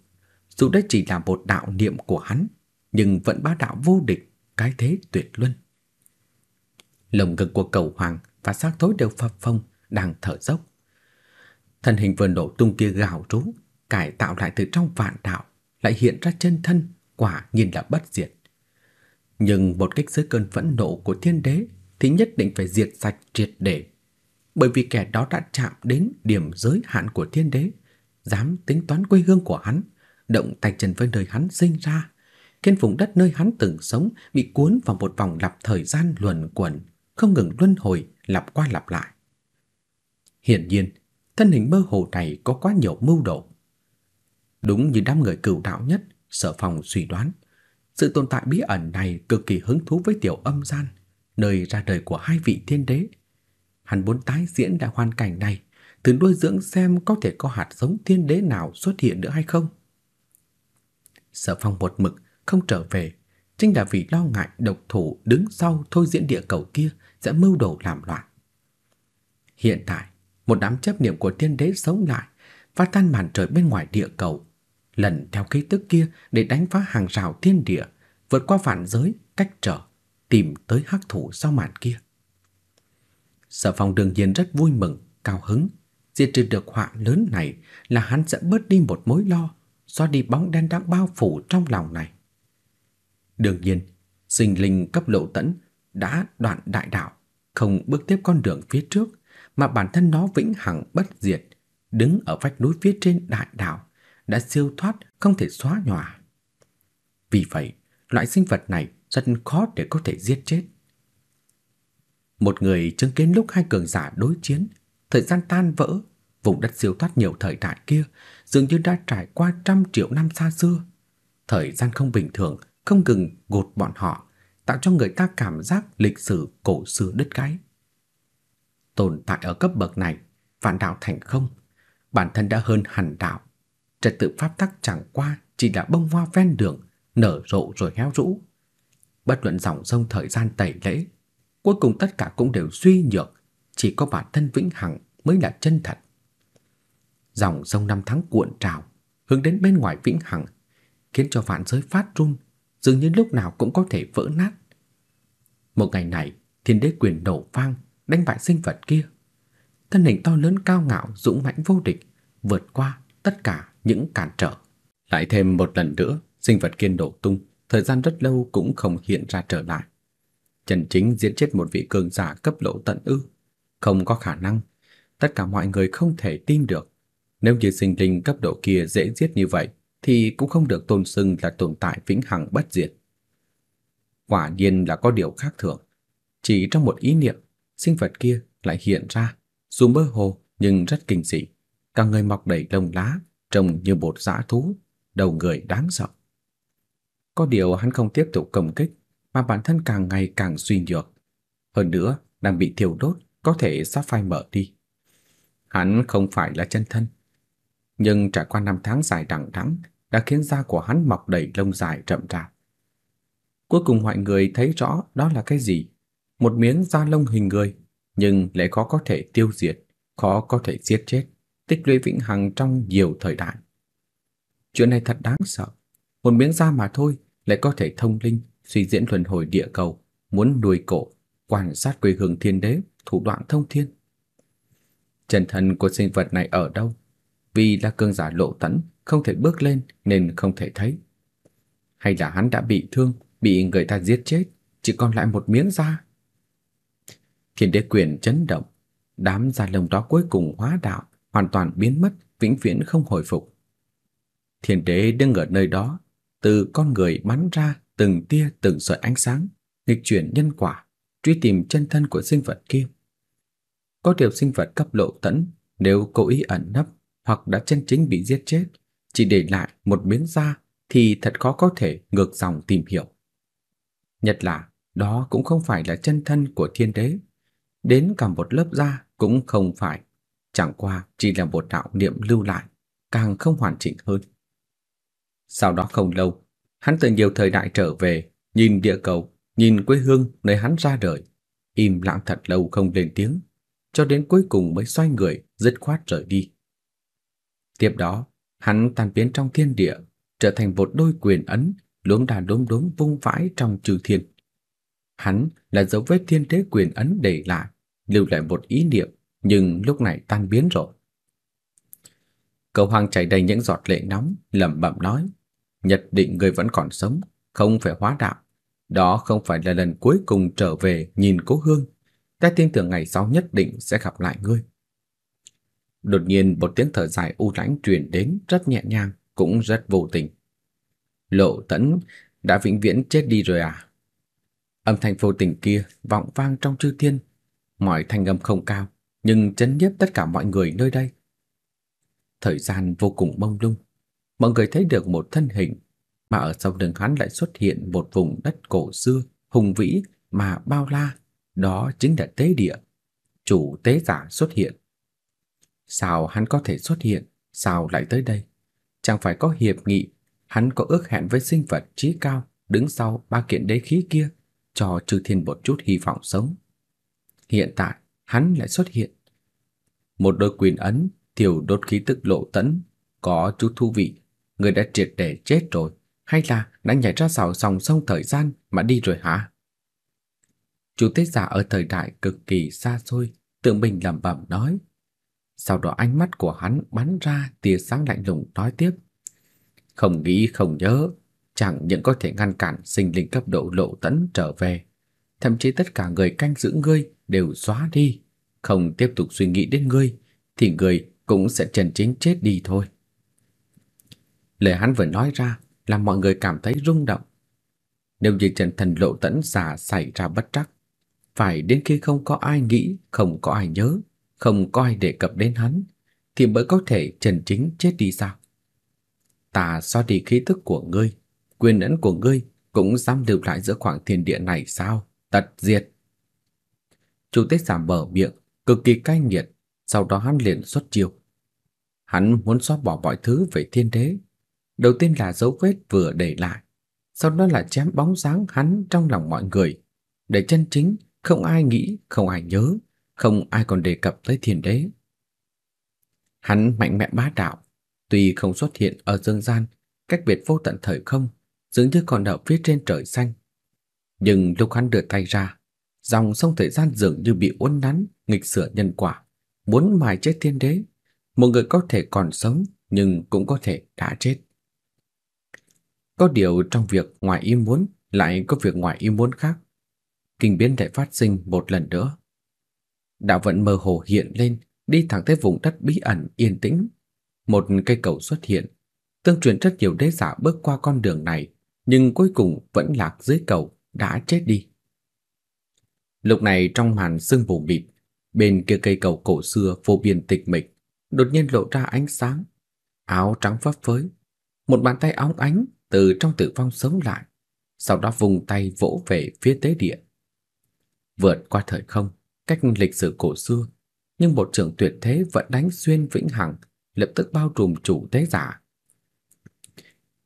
dù đây chỉ là một đạo niệm của hắn, nhưng vẫn bá đạo vô địch, cái thế tuyệt luân. Lồng ngực của cầu hoàng và xác thối đều phập phồng, đang thở dốc. Thân hình vừa nổ tung kia gào rú, cải tạo lại từ trong vạn đạo, lại hiện ra chân thân, quả nhiên là bất diệt. Nhưng một kích dưới cơn phẫn nộ của thiên đế thì nhất định phải diệt sạch triệt để, bởi vì kẻ đó đã chạm đến điểm giới hạn của thiên đế, dám tính toán quê hương của hắn, động tay chân với nơi hắn sinh ra, khiến vùng đất nơi hắn từng sống bị cuốn vào một vòng lặp thời gian luẩn quẩn, không ngừng luân hồi lặp qua lặp lại. Hiển nhiên, thân hình mơ hồ này có quá nhiều mưu đồ. Đúng như đám người cừu đạo nhất, sợ phòng suy đoán, sự tồn tại bí ẩn này cực kỳ hứng thú với tiểu âm gian, nơi ra đời của hai vị thiên đế. Hắn muốn tái diễn lại hoàn cảnh này, thử nuôi dưỡng xem có thể có hạt giống thiên đế nào xuất hiện nữa hay không. Sở phong một mực, không trở về, chính là vì lo ngại độc thủ đứng sau thôi diễn địa cầu kia sẽ mưu đồ làm loạn. Hiện tại, một đám chấp niệm của thiên đế sống lại phá tan màn trời bên ngoài địa cầu, lần theo khí tức kia để đánh phá hàng rào thiên địa, vượt qua phản giới, cách trở, tìm tới hắc thủ sau màn kia. Sở Phong đương nhiên rất vui mừng, cao hứng, diệt trừ được họa lớn này là hắn sẽ bớt đi một mối lo, xóa đi bóng đen đang bao phủ trong lòng này. Đương nhiên, sinh linh cấp lộ tẫn đã đoạn đại đạo, không bước tiếp con đường phía trước mà bản thân nó vĩnh hằng bất diệt, đứng ở vách núi phía trên đại đảo đã siêu thoát không thể xóa nhòa. Vì vậy, loại sinh vật này rất khó để có thể giết chết. Một người chứng kiến lúc hai cường giả đối chiến, thời gian tan vỡ, vùng đất siêu thoát nhiều thời đại kia dường như đã trải qua trăm triệu năm xa xưa. Thời gian không bình thường, không ngừng gột bọn họ, tạo cho người ta cảm giác lịch sử cổ xưa đứt gãy. Tồn tại ở cấp bậc này, vạn đạo thành không, bản thân đã hơn hẳn đạo. Trật tự pháp tắc chẳng qua chỉ là bông hoa ven đường nở rộ rồi héo rũ. Bất luận dòng sông thời gian tẩy lễ, cuối cùng tất cả cũng đều suy nhược, chỉ có bản thân vĩnh hằng mới là chân thật. Dòng sông năm tháng cuộn trào, hướng đến bên ngoài vĩnh hằng, khiến cho vạn giới phát run, dường như lúc nào cũng có thể vỡ nát. Một ngày này, thiên đế quyền đổ vang, đánh bại sinh vật kia. Thân hình to lớn cao ngạo dũng mãnh vô địch, vượt qua tất cả những cản trở. Lại thêm một lần nữa, sinh vật kiên đổ tung, thời gian rất lâu cũng không hiện ra trở lại. Trần Chính giết chết một vị cường giả cấp lộ tận ư? Không có khả năng, tất cả mọi người không thể tin được. Nếu như sinh linh cấp độ kia dễ giết như vậy thì cũng không được tôn xưng là tồn tại vĩnh hằng bất diệt. Quả nhiên là có điều khác thường. Chỉ trong một ý niệm, sinh vật kia lại hiện ra, dù mơ hồ nhưng rất kinh dị cả người mọc đầy lông lá, trông như một dã thú, đầu người đáng sợ. Có điều hắn không tiếp tục công kích, mà bản thân càng ngày càng suy nhược. Hơn nữa, đang bị thiêu đốt, có thể sắp phai mờ đi. Hắn không phải là chân thân, nhưng trải qua năm tháng dài đằng đẵng đã khiến da của hắn mọc đầy lông dài rậm rạp. Cuối cùng mọi người thấy rõ đó là cái gì, một miếng da lông hình người, nhưng lại khó có thể tiêu diệt, khó có thể giết chết tích lũy vĩnh hằng trong nhiều thời đại. Chuyện này thật đáng sợ. Một miếng da mà thôi lại có thể thông linh, suy diễn luân hồi địa cầu, muốn nuôi cổ, quan sát quê hướng thiên đế, thủ đoạn thông thiên. Chân thân của sinh vật này ở đâu? Vì là cương giả lộ tấn, không thể bước lên nên không thể thấy. Hay là hắn đã bị thương, bị người ta giết chết, chỉ còn lại một miếng da? Thiên đế quyền chấn động, đám da lông đó cuối cùng hóa đạo, hoàn toàn biến mất, vĩnh viễn không hồi phục. Thiên đế đứng ở nơi đó, từ con người bắn ra từng tia từng sợi ánh sáng, nghịch chuyển nhân quả, truy tìm chân thân của sinh vật kia. Có điều sinh vật cấp lộ tẫn nếu cố ý ẩn nấp hoặc đã chân chính bị giết chết, chỉ để lại một miếng da thì thật khó có thể ngược dòng tìm hiểu. Nhất là đó cũng không phải là chân thân của thiên đế, đến cả một lớp da cũng không phải chẳng qua chỉ là một đạo niệm lưu lại, càng không hoàn chỉnh hơn. Sau đó không lâu, hắn từ nhiều thời đại trở về, nhìn địa cầu, nhìn quê hương nơi hắn ra đời, im lặng thật lâu không lên tiếng, cho đến cuối cùng mới xoay người, dứt khoát rời đi. Tiếp đó, hắn tan biến trong thiên địa, trở thành một đôi quyền ấn luống đà đốm đốm vung vãi trong trừ thiên. Hắn là dấu vết thiên đế quyền ấn để lại, lưu lại một ý niệm nhưng lúc này tan biến rồi. Cậu hoàng chảy đầy những giọt lệ nóng, lẩm bẩm nói, nhất định người vẫn còn sống, không phải hóa đạo. Đó không phải là lần cuối cùng trở về nhìn cố hương. Ta tin tưởng ngày sau nhất định sẽ gặp lại ngươi. Đột nhiên một tiếng thở dài u lãnh truyền đến rất nhẹ nhàng, cũng rất vô tình. Lộ tẫn đã vĩnh viễn chết đi rồi à? Âm thanh vô tình kia vọng vang trong chư thiên, mọi thanh âm không cao, nhưng chấn nhiếp tất cả mọi người nơi đây. Thời gian vô cùng mông lung, mọi người thấy được một thân hình mà ở sau lưng hắn lại xuất hiện một vùng đất cổ xưa, hùng vĩ mà bao la, đó chính là tế địa. Chủ tế giả xuất hiện. Sao hắn có thể xuất hiện, sao lại tới đây? Chẳng phải có hiệp nghị, hắn có ước hẹn với sinh vật trí cao đứng sau ba kiện đế khí kia cho Trư Thiên một chút hy vọng sống. Hiện tại, hắn lại xuất hiện. Một đôi quyền ấn thiểu đốt khí tức lộ tẫn, có chút thú vị, người đã triệt để chết rồi, hay là đã nhảy ra sào sòng sông thời gian mà đi rồi hả? Chú Tết giả ở thời đại cực kỳ xa xôi, tự mình lẩm bẩm nói. Sau đó ánh mắt của hắn bắn ra tia sáng lạnh lùng nói tiếp. Không nghĩ không nhớ, chẳng những có thể ngăn cản sinh linh cấp độ lộ tẫn trở về, thậm chí tất cả người canh giữ ngươi đều xóa đi, không tiếp tục suy nghĩ đến ngươi thì người cũng sẽ chân chính chết đi thôi. Lời hắn vừa nói ra làm mọi người cảm thấy rung động. Nếu như Trần Thần Lộ Tẫn giả xảy ra bất trắc, phải đến khi không có ai nghĩ, không có ai nhớ, không có ai đề cập đến hắn, thì mới có thể chân chính chết đi sao? Ta xóa đi khí tức của ngươi, quyền ấn của ngươi cũng dám lưu lại giữa khoảng thiên địa này sao? Tật diệt! Chu tế giảm bờ miệng, cực kỳ cay nghiệt, sau đó hắn liền xuất chiêu. Hắn muốn xóa bỏ mọi thứ về thiên đế. Đầu tiên là dấu vết vừa để lại, sau đó là chém bóng dáng hắn trong lòng mọi người, để chân chính không ai nghĩ, không ai nhớ, không ai còn đề cập tới thiên đế. Hắn mạnh mẽ bá đạo, tuy không xuất hiện ở dương gian, cách biệt vô tận thời không, dường như còn ở phía trên trời xanh. Nhưng lúc hắn đưa tay ra, dòng sông thời gian dường như bị uốn nắn, nghịch sửa nhân quả, muốn mài chết thiên đế. Một người có thể còn sống nhưng cũng có thể đã chết. Có điều trong việc ngoài ý muốn lại có việc ngoài ý muốn khác. Kinh biến lại phát sinh một lần nữa. Đạo vận mơ hồ hiện lên, đi thẳng tới vùng đất bí ẩn yên tĩnh. Một cây cầu xuất hiện, tương truyền rất nhiều đế giả bước qua con đường này, nhưng cuối cùng vẫn lạc dưới cầu, đã chết đi. Lúc này trong màn sương mù mịt, bên kia cây cầu cổ xưa vô biên tịch mịch, đột nhiên lộ ra ánh sáng, áo trắng phấp phới, một bàn tay óng ánh từ trong tử vong sống lại, sau đó vùng tay vỗ về phía tế địa. Vượt qua thời không, cách lịch sử cổ xưa, nhưng một trường tuyệt thế vẫn đánh xuyên vĩnh hằng, lập tức bao trùm chủ tế giả.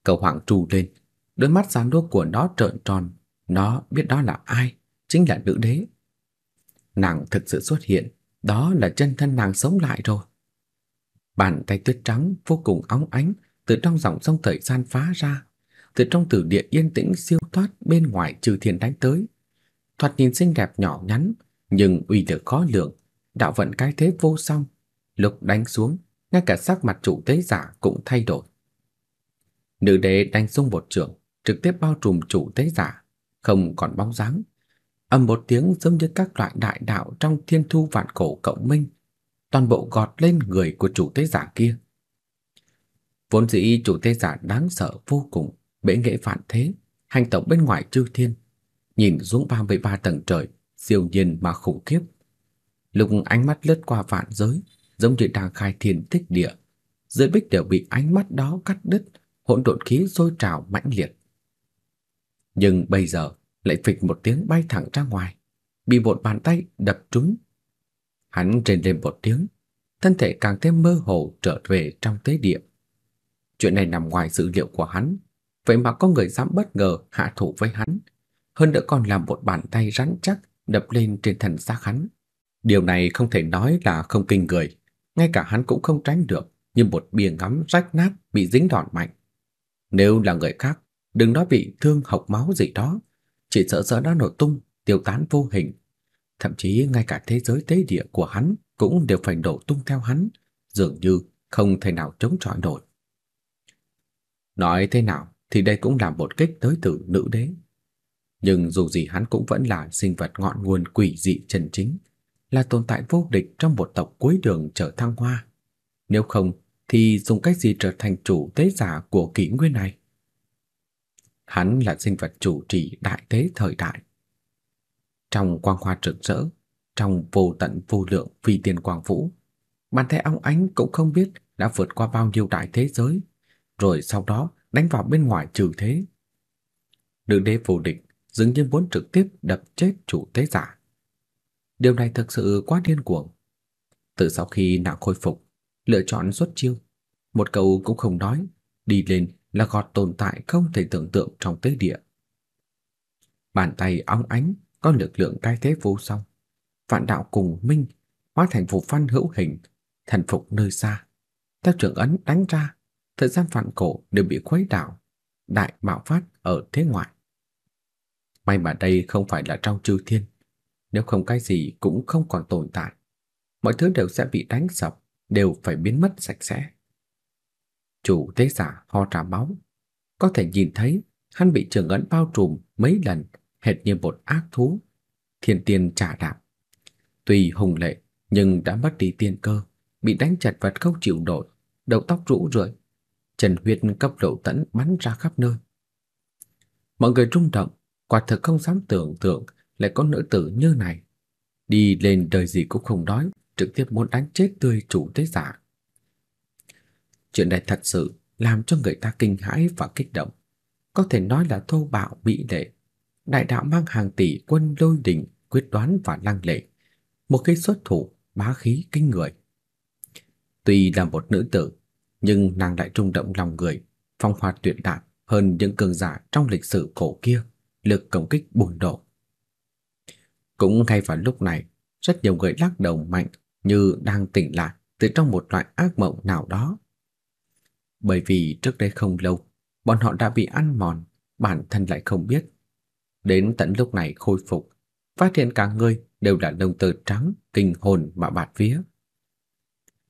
Cầu hoàng trù lên, đôi mắt gián đuốc của nó trợn tròn, nó biết đó là ai chính là nữ đế. Nàng thực sự xuất hiện, đó là chân thân nàng sống lại rồi. Bàn tay tuyết trắng vô cùng óng ánh từ trong dòng sông thời gian phá ra, từ trong tử địa yên tĩnh siêu thoát bên ngoài trừ thiên đánh tới. Thoạt nhìn xinh đẹp nhỏ nhắn, nhưng uy lực khó lường, đạo vận cái thế vô song, lực đánh xuống, ngay cả sắc mặt chủ tế giả cũng thay đổi. Nữ đế đánh xuống một trường, trực tiếp bao trùm chủ tế giả, không còn bóng dáng. Âm một tiếng giống như các loại đại đạo trong thiên thu vạn cổ cộng minh, toàn bộ gọt lên người của chủ tế giả kia. Vốn dĩ chủ tế giả đáng sợ vô cùng, bệ nghệ phản thế, hành động bên ngoài chư thiên, nhìn xuống 33 tầng trời, siêu nhiên mà khủng khiếp. Lúc ánh mắt lướt qua vạn giới, giống như đang khai thiên tích địa, giới bích đều bị ánh mắt đó cắt đứt, hỗn độn khí sôi trào mãnh liệt. Nhưng bây giờ, lại phịch một tiếng bay thẳng ra ngoài, bị một bàn tay đập trúng. Hắn rên lên một tiếng, thân thể càng thêm mơ hồ trở về trong tế địa. Chuyện này nằm ngoài dự liệu của hắn, vậy mà có người dám bất ngờ hạ thủ với hắn, hơn nữa còn làm một bàn tay rắn chắc đập lên trên thân xác hắn. Điều này không thể nói là không kinh người, ngay cả hắn cũng không tránh được, như một bìa ngắm rách nát bị dính đòn mạnh. Nếu là người khác, đừng nói bị thương hộc máu gì đó, chỉ sợ giờ đã nổ tung, tiêu tán vô hình. Thậm chí ngay cả thế giới tế địa của hắn cũng đều phải đổ tung theo hắn, dường như không thể nào chống chọi nổi. Nói thế nào thì đây cũng là một kích tới từ nữ đế. Nhưng dù gì hắn cũng vẫn là sinh vật ngọn nguồn quỷ dị chân chính, là tồn tại vô địch trong một tộc cuối đường trở thăng hoa. Nếu không thì dùng cách gì trở thành chủ tế giả của kỷ nguyên này? hắn là sinh vật chủ trì đại thế thời đại. Trong quang hoa rực rỡ, trong vô tận vô lượng phi tiên quang vũ, bàn tay ông ánh cũng không biết đã vượt qua bao nhiêu đại thế giới, rồi sau đó đánh vào bên ngoài trừ thế. Nữ đế vô địch dường như muốn trực tiếp đập chết chủ thế giả. Điều này thực sự quá điên cuồng. Từ sau khi nàng khôi phục, lựa chọn xuất chiêu, một câu cũng không nói, đi lên là gọt tồn tại không thể tưởng tượng trong tế địa. Bàn tay óng ánh có lực lượng cai thế vô song, vạn đạo cùng minh hóa thành phù văn hữu hình, thần phục nơi xa. Theo trưởng ấn đánh ra, thời gian phản cổ đều bị khuấy đảo, đại bạo phát ở thế ngoại. May mà đây không phải là trong chư thiên, nếu không cái gì cũng không còn tồn tại. Mọi thứ đều sẽ bị đánh sập, đều phải biến mất sạch sẽ. Chủ tế giả ho trả máu. Có thể nhìn thấy hắn bị trường ấn bao trùm mấy lần, hệt như một ác thú. Thiên tiên trả đạp. Tuy hùng lệ, nhưng đã mất đi tiên cơ, bị đánh chặt vật không chịu nổi, đầu tóc rũ rượi, Trần huyết cấp độ tẫn bắn ra khắp nơi. Mọi người rung động, quả thực không dám tưởng tượng lại có nữ tử như này. Đi lên đời gì cũng không đói trực tiếp muốn đánh chết tươi chủ tế giả. Chuyện này thật sự làm cho người ta kinh hãi và kích động. Có thể nói là thô bạo bị lệ. Đại đạo mang hàng tỷ quân lôi đỉnh quyết đoán và lăng lệ. Một cái xuất thủ bá khí kinh người. Tuy là một nữ tử, nhưng nàng lại trung động lòng người, phong hoạt tuyệt đại hơn những cường giả trong lịch sử cổ kia, lực công kích bùng nổ. Cũng ngay vào lúc này, rất nhiều người lắc đầu mạnh như đang tỉnh lại từ trong một loại ác mộng nào đó bởi vì trước đây không lâu, bọn họ đã bị ăn mòn, bản thân lại không biết. Đến tận lúc này khôi phục, phát hiện cả người đều là lông tơ trắng, kinh hồn mà bạt vía.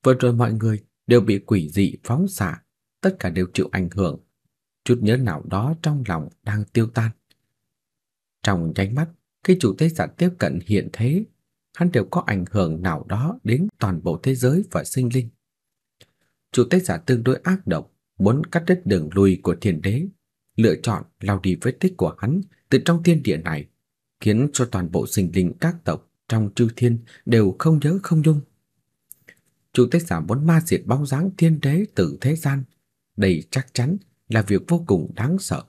Vừa rồi mọi người đều bị quỷ dị phóng xạ, tất cả đều chịu ảnh hưởng. Chút nhớ nào đó trong lòng đang tiêu tan. Trong nháy mắt, khi chủ tế giả tiếp cận hiện thế, hắn đều có ảnh hưởng nào đó đến toàn bộ thế giới và sinh linh chủ tế giả tương đối ác độc, muốn cắt đứt đường lui của thiên đế, lựa chọn lao đi vết tích của hắn từ trong thiên địa này, khiến cho toàn bộ sinh linh các tộc trong chư thiên đều không nhớ không dung. Chủ tế giả muốn ma diệt bóng dáng thiên đế từ thế gian, đây chắc chắn là việc vô cùng đáng sợ.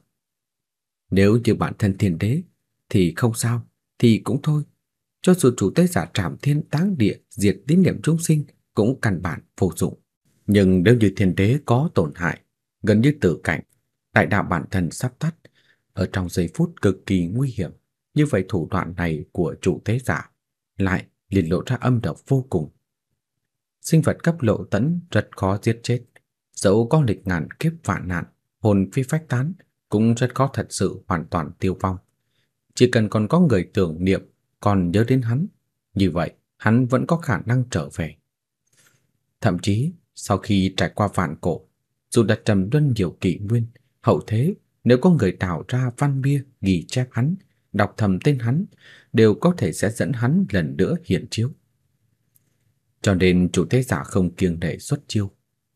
Nếu như bản thân thiên đế thì không sao, thì cũng thôi, cho dù chủ tế giả trảm thiên táng địa diệt tín niệm chúng sinh cũng căn bản vô dụng. Nhưng nếu như thiên đế có tổn hại, gần như tử cảnh, đại đạo bản thân sắp tắt, ở trong giây phút cực kỳ nguy hiểm, như vậy thủ đoạn này của chủ tế giả lại liền lộ ra âm độc vô cùng. Sinh vật cấp lộ tẫn rất khó giết chết, dẫu có lịch ngàn kiếp vạn nạn, hồn phi phách tán cũng rất khó thật sự hoàn toàn tiêu vong. Chỉ cần còn có người tưởng niệm, còn nhớ đến hắn, như vậy hắn vẫn có khả năng trở về. Thậm chí sau khi trải qua vạn cổ, dù đã trầm luân nhiều kỷ nguyên, hậu thế nếu có người tạo ra văn bia ghi chép hắn, đọc thầm tên hắn, đều có thể sẽ dẫn hắn lần nữa hiện chiếu. Cho nên chủ thế giả không kiêng nể xuất chiêu,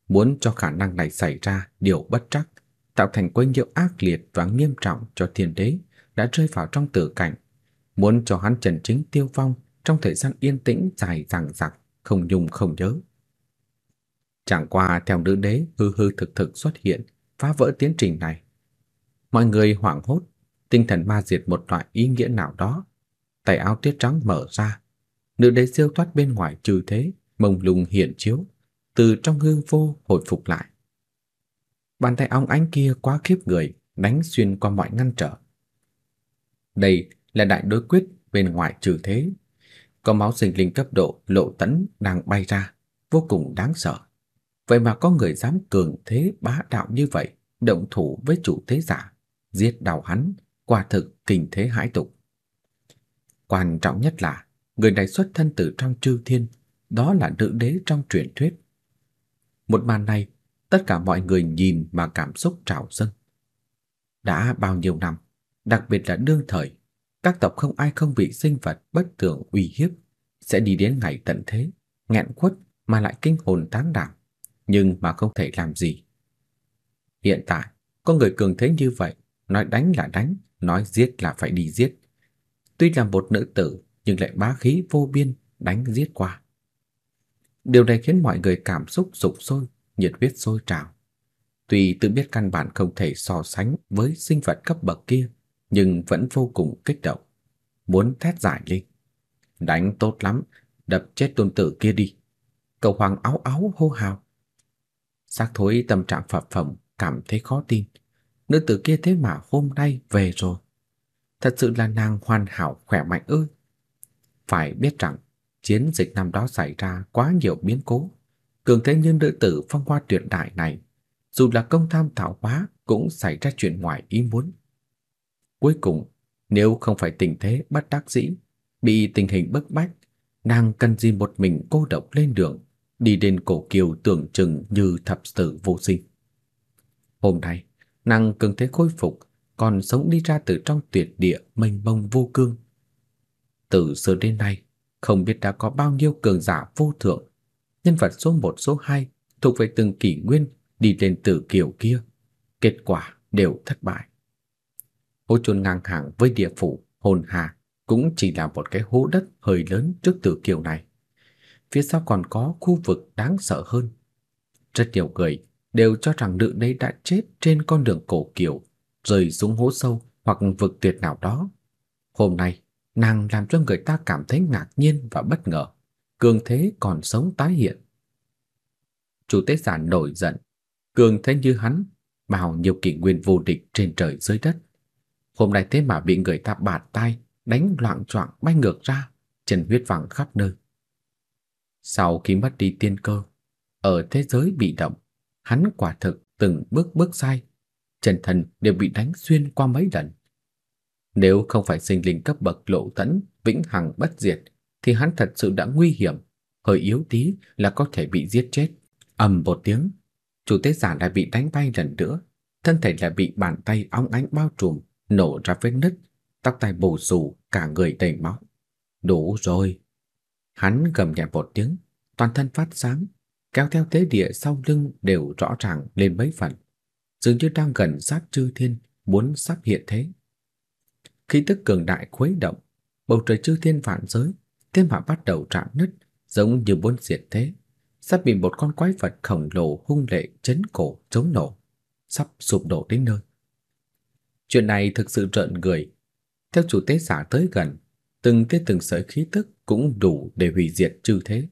muốn cho khả năng này xảy ra điều bất trắc, tạo thành quấy nhiễu ác liệt và nghiêm trọng cho thiên đế đã rơi vào trong tử cảnh, muốn cho hắn trần chính tiêu vong trong thời gian yên tĩnh dài dằng dặc, không nhung không nhớ. Chẳng qua theo nữ đế hư hư thực thực xuất hiện, phá vỡ tiến trình này. Mọi người hoảng hốt, tinh thần ma diệt một loại ý nghĩa nào đó. Tay áo tuyết trắng mở ra, nữ đế siêu thoát bên ngoài trừ thế, mông lung hiện chiếu, từ trong hư vô hồi phục lại. Bàn tay óng ánh kia quá khiếp người, đánh xuyên qua mọi ngăn trở. Đây là đại đối quyết bên ngoài trừ thế. Có máu sinh linh cấp độ lộ tẫn đang bay ra, vô cùng đáng sợ. Vậy mà có người dám cường thế bá đạo như vậy, động thủ với chủ thế giả, giết đào hắn, quả thực kinh thế hãi tục. Quan trọng nhất là người này xuất thân từ trong chư thiên, đó là nữ đế trong truyền thuyết. Một màn này, tất cả mọi người nhìn mà cảm xúc trào dâng. Đã bao nhiêu năm, đặc biệt là đương thời, các tộc không ai không bị sinh vật bất thường uy hiếp, sẽ đi đến ngày tận thế, nghẹn quất mà lại kinh hồn táng đảm nhưng mà không thể làm gì. Hiện tại, có người cường thế như vậy, nói đánh là đánh, nói giết là phải đi giết. Tuy là một nữ tử, nhưng lại bá khí vô biên, đánh giết qua. Điều này khiến mọi người cảm xúc sục sôi, nhiệt huyết sôi trào. Tuy tự biết căn bản không thể so sánh với sinh vật cấp bậc kia, nhưng vẫn vô cùng kích động, muốn thét giải lên. Đánh tốt lắm, đập chết tôn tử kia đi. Cậu hoàng áo áo hô hào. Xác thối tâm trạng phập phồng, cảm thấy khó tin. Nữ tử kia thế mà hôm nay về rồi. Thật sự là nàng hoàn hảo khỏe mạnh ư? Phải biết rằng, chiến dịch năm đó xảy ra quá nhiều biến cố. Cường thế nhân nữ tử phong hoa tuyệt đại này, dù là công tham thảo hóa cũng xảy ra chuyện ngoài ý muốn. Cuối cùng, nếu không phải tình thế bất đắc dĩ, bị tình hình bức bách, nàng cần gì một mình cô độc lên đường đi đến cổ kiều tưởng chừng như thập tử vô sinh. Hôm nay, năng cường thế khôi phục, còn sống đi ra từ trong tuyệt địa mênh mông vô cương. Từ xưa đến nay, không biết đã có bao nhiêu cường giả vô thượng, nhân vật số 1 số 2 thuộc về từng kỷ nguyên đi lên từ kiều kia, kết quả đều thất bại. Hố chôn ngang hàng với địa phủ hồn hà cũng chỉ là một cái hố đất hơi lớn trước từ kiều này phía sau còn có khu vực đáng sợ hơn. Rất nhiều người đều cho rằng nữ đây đã chết trên con đường cổ kiểu rơi xuống hố sâu hoặc vực tuyệt nào đó. Hôm nay, nàng làm cho người ta cảm thấy ngạc nhiên và bất ngờ, cường thế còn sống tái hiện. Chủ tế giả nổi giận, cường thế như hắn, bao nhiêu kỷ nguyên vô địch trên trời dưới đất. Hôm nay thế mà bị người ta bạt tay đánh loạn choạng bay ngược ra, trần huyết vàng khắp nơi. Sau khi mất đi tiên cơ, ở thế giới bị động, hắn quả thực từng bước bước sai, chân thân đều bị đánh xuyên qua mấy lần. Nếu không phải sinh linh cấp bậc lộ tẫn, vĩnh hằng bất diệt, thì hắn thật sự đã nguy hiểm, hơi yếu tí là có thể bị giết chết. Ầm một tiếng, chủ tế giả lại bị đánh bay lần nữa, thân thể lại bị bàn tay óng ánh bao trùm, nổ ra vết nứt, tóc tai bù xù, cả người đầy máu. Đủ rồi, Hắn gầm nhẹ một tiếng, toàn thân phát sáng, kéo theo tế địa sau lưng đều rõ ràng lên mấy phần, dường như đang gần sát chư thiên, muốn sắp hiện thế. khí tức cường đại khuấy động, bầu trời chư thiên vạn giới, thiên hạ bắt đầu rạn nứt, giống như muốn diệt thế, sắp bị một con quái vật khổng lồ hung lệ chấn cổ chống nổ, sắp sụp đổ đến nơi. Chuyện này thực sự rợn người. Theo chủ tế giả tới gần, từng tia từng sợi khí tức cũng đủ để hủy diệt chư thế.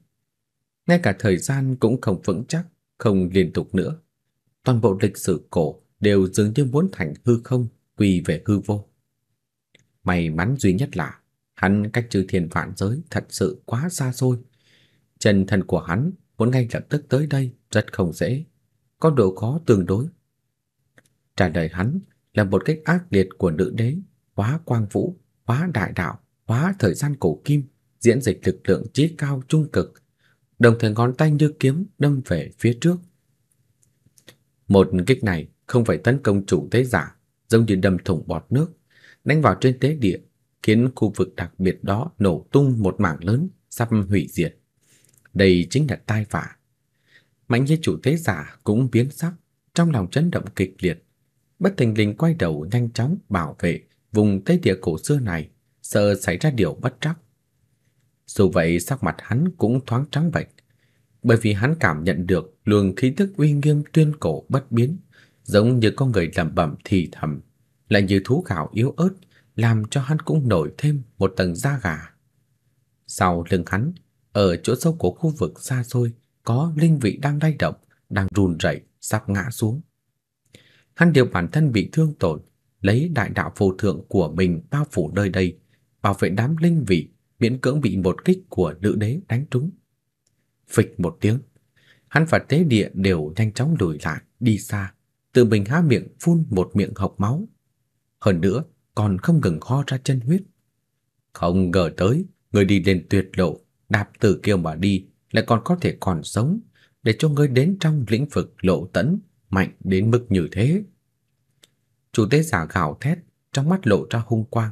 Ngay cả thời gian cũng không vững chắc, không liên tục nữa. Toàn bộ lịch sử cổ đều dường như muốn thành hư không, quy về hư vô. May mắn duy nhất là hắn cách chư thiên vạn giới thật sự quá xa xôi. Chân thần của hắn muốn ngay lập tức tới đây rất không dễ, có độ khó tương đối. Trả lời hắn là một cách ác liệt của nữ đế, quá quang vũ, quá đại đạo, quá thời gian cổ kim diễn dịch lực lượng chí cao trung cực, đồng thời ngón tay như kiếm đâm về phía trước. Một kích này không phải tấn công chủ tế giả, giống như đâm thủng bọt nước, đánh vào trên tế địa, khiến khu vực đặc biệt đó nổ tung một mảng lớn, sắp hủy diệt. Đây chính là tai vạ. Mạnh như chủ tế giả cũng biến sắc, trong lòng chấn động kịch liệt, bất thình lình quay đầu nhanh chóng bảo vệ vùng tế địa cổ xưa này, sợ xảy ra điều bất trắc. Dù vậy sắc mặt hắn cũng thoáng trắng bệch, bởi vì hắn cảm nhận được luồng khí tức uy nghiêm tuyên cổ bất biến, giống như con người lẩm bẩm thì thầm, lại như thú gạo yếu ớt, làm cho hắn cũng nổi thêm một tầng da gà. Sau lưng hắn, ở chỗ sâu của khu vực xa xôi, có linh vị đang lay động, đang run rẩy sắp ngã xuống. Hắn điều bản thân bị thương tổn, lấy đại đạo phù thượng của mình bao phủ nơi đây, bảo vệ đám linh vị miễn cưỡng bị một kích của nữ đế đánh trúng. Phịch một tiếng, hắn và tế địa đều nhanh chóng lùi lại, đi xa, tự mình há miệng phun một miệng hộc máu. Hơn nữa, còn không ngừng ho ra chân huyết. Không ngờ tới, người đi lên tuyệt lộ, đạp từ kiêu mà đi, lại còn có thể còn sống, để cho người đến trong lĩnh vực lộ tấn mạnh đến mức như thế. Chủ tế giả gào thét, trong mắt lộ ra hung quang.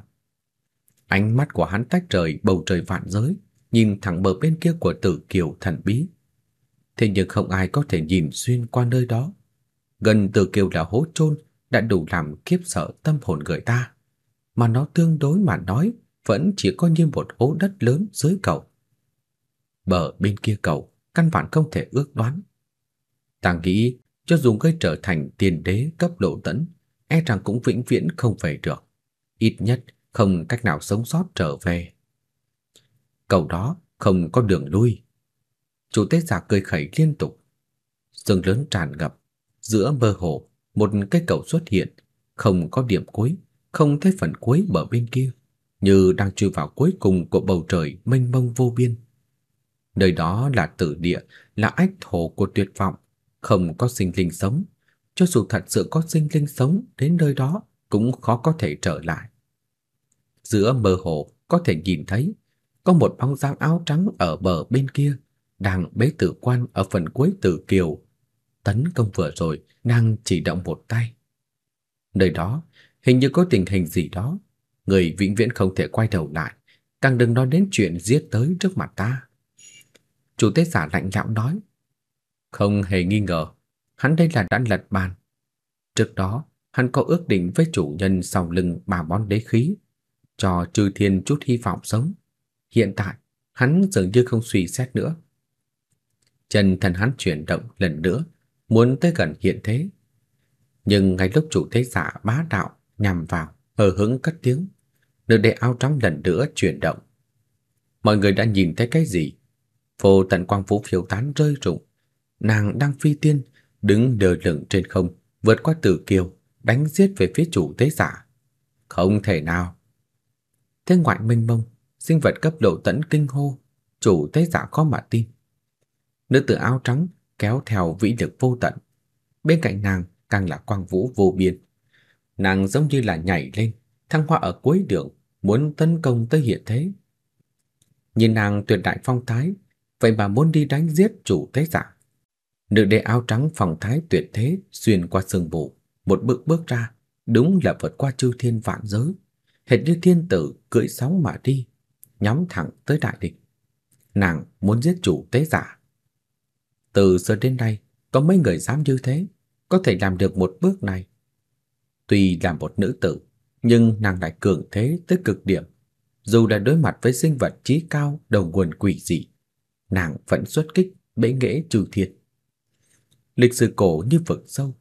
Ánh mắt của hắn tách rời bầu trời vạn giới, nhìn thẳng bờ bên kia của tử kiều thần bí. Thế nhưng không ai có thể nhìn xuyên qua nơi đó. Gần tử kiều là hố chôn đã đủ làm kiếp sợ tâm hồn người ta. Mà nó tương đối mà nói vẫn chỉ có như một hố đất lớn dưới cầu. Bờ bên kia cầu căn bản không thể ước đoán. Ta nghĩ cho dù gây trở thành tiền đế cấp độ tấn, e rằng cũng vĩnh viễn không về được. Ít nhất không cách nào sống sót trở về. Cầu đó không có đường lui. Chủ tế giả cười khẩy liên tục. Sương lớn tràn ngập, giữa mơ hồ một cái cầu xuất hiện, không có điểm cuối, không thấy phần cuối bờ bên kia, như đang chui vào cuối cùng của bầu trời mênh mông vô biên. Nơi đó là tử địa, là ách thổ của tuyệt vọng, không có sinh linh sống, cho dù thật sự có sinh linh sống đến nơi đó cũng khó có thể trở lại giữa mơ hồ có thể nhìn thấy có một bóng dáng áo trắng ở bờ bên kia đang bế tử quan ở phần cuối tử kiều. Tấn công vừa rồi, nàng chỉ động một tay. Nơi đó hình như có tình hình gì đó, người vĩnh viễn không thể quay đầu lại, càng đừng nói đến chuyện giết tới trước mặt ta. Chủ tế giả lạnh lẽo nói, không hề nghi ngờ, hắn đây là đã lật bàn. Trước đó, hắn có ước định với chủ nhân sau lưng bà bón đế khí, cho Trừ Thiên chút hy vọng sống. Hiện tại, hắn dường như không suy xét nữa. Chân thần hắn chuyển động lần nữa, muốn tới gần hiện thế. Nhưng ngay lúc chủ thế giả bá đạo nhằm vào, hờ hững cất tiếng, nữ đệ ao trắng lần nữa chuyển động. Mọi người đã nhìn thấy cái gì? Vô tận quang vũ phiêu tán rơi rụng, nàng đang phi tiên, đứng đờ lửng trên không, vượt qua tử kiều, đánh giết về phía chủ thế giả. Không thể nào, thế ngoại mênh mông, sinh vật cấp độ tẫn kinh hô, chủ thế giả khó mà tin. Nữ tử áo trắng kéo theo vĩ lực vô tận. Bên cạnh nàng càng là quang vũ vô biên. Nàng giống như là nhảy lên, thăng hoa ở cuối đường, muốn tấn công tới hiện thế. Nhìn nàng tuyệt đại phong thái, vậy mà muốn đi đánh giết chủ thế giả. Nữ đệ áo trắng phong thái tuyệt thế xuyên qua sương mù, một bước bước ra, đúng là vượt qua chư thiên vạn giới hệt như thiên tử cưỡi sóng mà đi, nhắm thẳng tới đại địch. Nàng muốn giết chủ tế giả. Từ giờ đến nay, có mấy người dám như thế, có thể làm được một bước này. Tuy là một nữ tử, nhưng nàng lại cường thế tới cực điểm. Dù là đối mặt với sinh vật trí cao đầu nguồn quỷ dị, nàng vẫn xuất kích bệ nghệ trừ thiệt. Lịch sử cổ như vực sâu,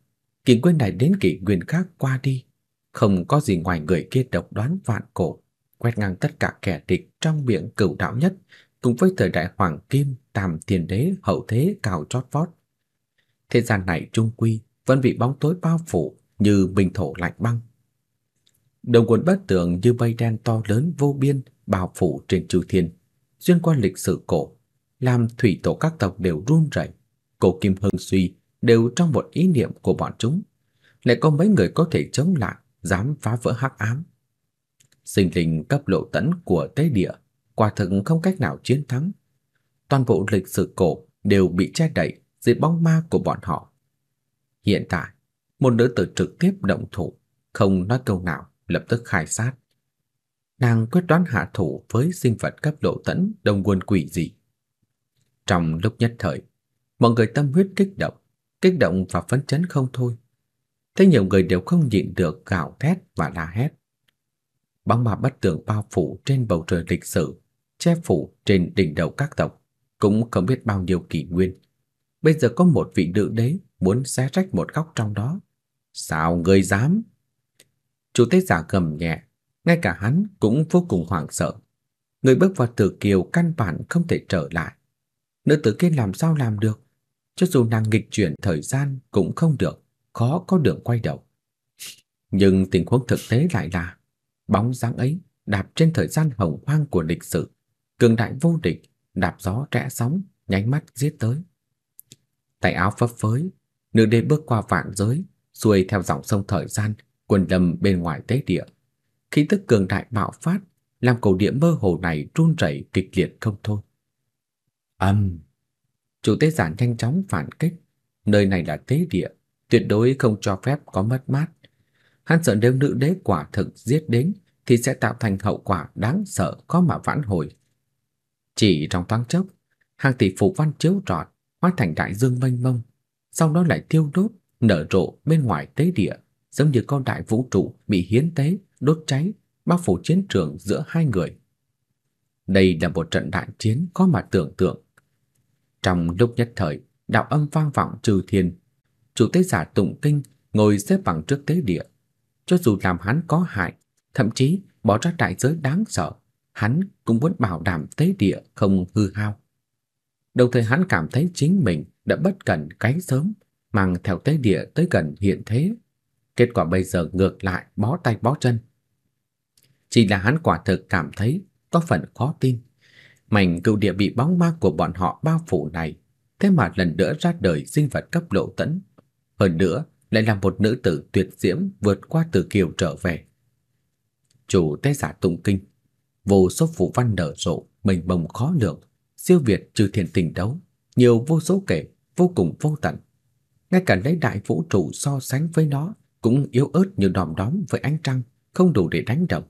kỷ nguyên này đến kỷ nguyên khác qua đi, không có gì ngoài người kia độc đoán vạn cổ, quét ngang tất cả kẻ địch trong miệng cửu đạo nhất, cùng với thời đại hoàng kim, tam tiền đế hậu thế cao chót vót. Thế gian này trung quy vẫn bị bóng tối bao phủ như bình thổ lạnh băng. Đồng quần bất tưởng như bay đen to lớn vô biên bao phủ trên chư thiên, xuyên qua lịch sử cổ, làm thủy tổ các tộc đều run rẩy, cổ kim hưng suy đều trong một ý niệm của bọn chúng. Lại có mấy người có thể chống lại dám phá vỡ hắc ám. Sinh linh cấp lộ tẫn của tế địa quả thực không cách nào chiến thắng. Toàn bộ lịch sử cổ đều bị che đậy dưới bóng ma của bọn họ. Hiện tại, một nữ tử trực tiếp động thủ, không nói câu nào, lập tức khai sát. Nàng quyết đoán hạ thủ với sinh vật cấp độ tẫn đồng quân quỷ dị. Trong lúc nhất thời, mọi người tâm huyết kích động, kích động và phấn chấn không thôi thế nhiều người đều không nhịn được gào thét và la hét. Bóng ma bất tường bao phủ trên bầu trời lịch sử, che phủ trên đỉnh đầu các tộc, cũng không biết bao nhiêu kỷ nguyên. Bây giờ có một vị nữ đế muốn xé rách một góc trong đó. Sao ngươi dám? Chủ tế giả gầm nhẹ, ngay cả hắn cũng vô cùng hoảng sợ. Người bước vào tử kiều căn bản không thể trở lại. Nữ tử kia làm sao làm được? Cho dù nàng nghịch chuyển thời gian cũng không được khó có đường quay đầu. Nhưng tình huống thực tế lại là bóng dáng ấy đạp trên thời gian hồng hoang của lịch sử, cường đại vô địch, đạp gió rẽ sóng, nháy mắt giết tới. Tay áo phấp phới, nữ đế bước qua vạn giới, xuôi theo dòng sông thời gian, quần đầm bên ngoài tế địa. Khí tức cường đại bạo phát, làm cầu địa mơ hồ này run rẩy kịch liệt không thôi. Âm! Chủ tế giản nhanh chóng phản kích, nơi này là tế địa, tuyệt đối không cho phép có mất mát. Hắn sợ nếu nữ đế quả thực giết đến thì sẽ tạo thành hậu quả đáng sợ có mà vãn hồi. Chỉ trong thoáng chốc, hàng tỷ phù văn chiếu rọi hóa thành đại dương mênh mông, sau đó lại tiêu đốt, nở rộ bên ngoài tế địa, giống như con đại vũ trụ bị hiến tế, đốt cháy, bao phủ chiến trường giữa hai người. Đây là một trận đại chiến có mà tưởng tượng. Trong lúc nhất thời, đạo âm vang vọng trừ thiên chủ tế giả tụng kinh ngồi xếp bằng trước tế địa, cho dù làm hắn có hại, thậm chí bỏ ra đại giới đáng sợ, hắn cũng muốn bảo đảm tế địa không hư hao. Đồng thời hắn cảm thấy chính mình đã bất cẩn cái sớm mang theo tế địa tới gần hiện thế, kết quả bây giờ ngược lại bó tay bó chân. Chỉ là hắn quả thực cảm thấy có phần khó tin. Mảnh cựu địa bị bóng ma của bọn họ bao phủ này, thế mà lần nữa ra đời sinh vật cấp lộ tẫn hơn nữa lại là một nữ tử tuyệt diễm vượt qua Từ Kiều trở về. Chủ tế giả tụng kinh, vô số phù văn nở rộ, mênh mông khó lường, siêu việt trừ thiên tình đấu, nhiều vô số kể, vô cùng vô tận. Ngay cả lấy đại vũ trụ so sánh với nó cũng yếu ớt như đom đóm với ánh trăng, không đủ để đánh động.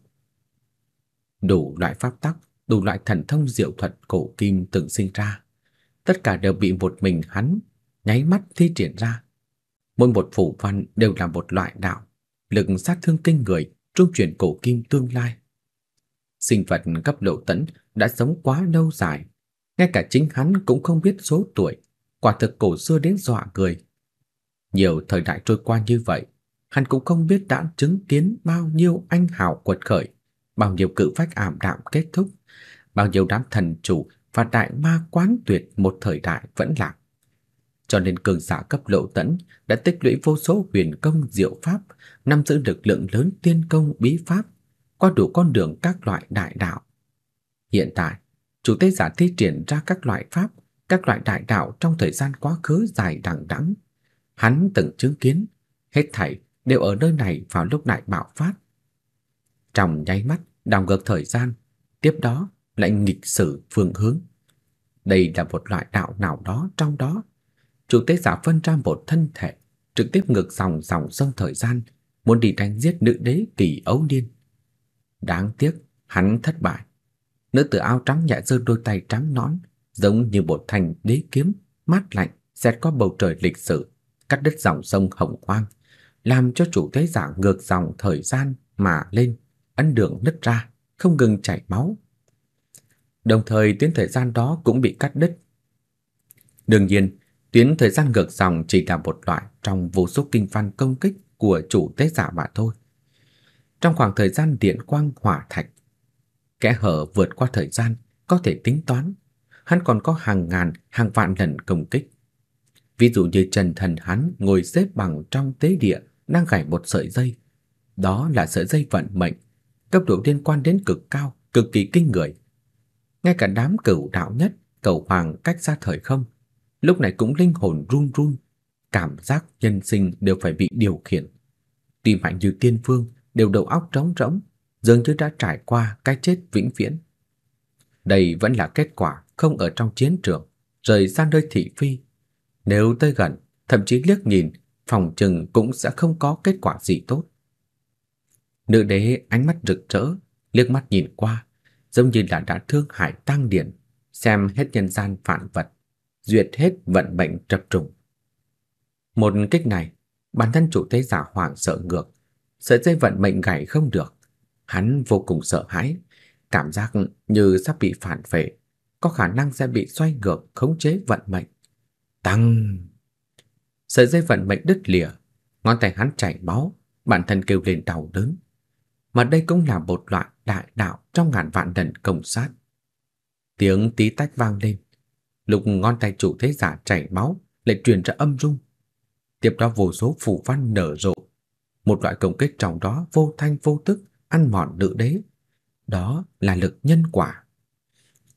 Đủ loại pháp tắc, đủ loại thần thông diệu thuật cổ kim từng sinh ra, tất cả đều bị một mình hắn nháy mắt thi triển ra mỗi một phủ văn đều là một loại đạo, lực sát thương kinh người, trung truyền cổ kim tương lai. Sinh vật cấp độ tấn đã sống quá lâu dài, ngay cả chính hắn cũng không biết số tuổi, quả thực cổ xưa đến dọa người. Nhiều thời đại trôi qua như vậy, hắn cũng không biết đã chứng kiến bao nhiêu anh hào quật khởi, bao nhiêu cự phách ảm đạm kết thúc, bao nhiêu đám thần chủ và đại ma quán tuyệt một thời đại vẫn lạc cho nên cường giả cấp lộ tẫn đã tích lũy vô số huyền công diệu pháp, nắm giữ lực lượng lớn tiên công bí pháp, qua đủ con đường các loại đại đạo. Hiện tại, chủ tế giả thi triển ra các loại pháp, các loại đại đạo trong thời gian quá khứ dài đằng đẵng. Hắn từng chứng kiến, hết thảy đều ở nơi này vào lúc đại bạo phát. Trong nháy mắt, đảo ngược thời gian, tiếp đó lại nghịch sử phương hướng. Đây là một loại đạo nào đó trong đó chủ tế giả phân ra một thân thể, trực tiếp ngược dòng dòng sông thời gian, muốn đi đánh giết nữ đế kỳ ấu điên Đáng tiếc, hắn thất bại. Nữ tử áo trắng nhẹ giơ đôi tay trắng nõn, giống như một thanh đế kiếm, mát lạnh, xẹt qua bầu trời lịch sử, cắt đứt dòng sông hồng quang, làm cho chủ tế giả ngược dòng thời gian mà lên, ấn đường nứt ra, không ngừng chảy máu. Đồng thời tuyến thời gian đó cũng bị cắt đứt. Đương nhiên, Tuyến thời gian ngược dòng chỉ là một loại trong vô số kinh văn công kích của chủ tế giả mà thôi. Trong khoảng thời gian điện quang hỏa thạch, kẻ hở vượt qua thời gian có thể tính toán, hắn còn có hàng ngàn, hàng vạn lần công kích. Ví dụ như Trần Thần hắn ngồi xếp bằng trong tế địa đang gảy một sợi dây. Đó là sợi dây vận mệnh, cấp độ liên quan đến cực cao, cực kỳ kinh người. Ngay cả đám cửu đạo nhất, cầu hoàng cách xa thời không lúc này cũng linh hồn run run, cảm giác nhân sinh đều phải bị điều khiển. Tim mạnh như tiên vương đều đầu óc trống rỗng, dường như đã trải qua cái chết vĩnh viễn. Đây vẫn là kết quả không ở trong chiến trường, rời xa nơi thị phi. Nếu tới gần, thậm chí liếc nhìn, phòng chừng cũng sẽ không có kết quả gì tốt. Nữ đế ánh mắt rực rỡ, liếc mắt nhìn qua, giống như là đã thương hải tăng điện, xem hết nhân gian phản vật duyệt hết vận mệnh trập trùng. Một kích này, bản thân chủ thế giả hoảng sợ ngược, sợi dây vận mệnh gãy không được. Hắn vô cùng sợ hãi, cảm giác như sắp bị phản phệ, có khả năng sẽ bị xoay ngược khống chế vận mệnh. Tăng! Sợi dây vận mệnh đứt lìa, ngón tay hắn chảy máu, bản thân kêu lên đau đớn. Mà đây cũng là một loại đại đạo trong ngàn vạn lần công sát. Tiếng tí tách vang lên, Lục ngón tay chủ thế giả chảy máu lại truyền ra âm rung. Tiếp đó vô số phù văn nở rộ. Một loại công kích trong đó vô thanh vô tức ăn mòn nữ đế. Đó là lực nhân quả.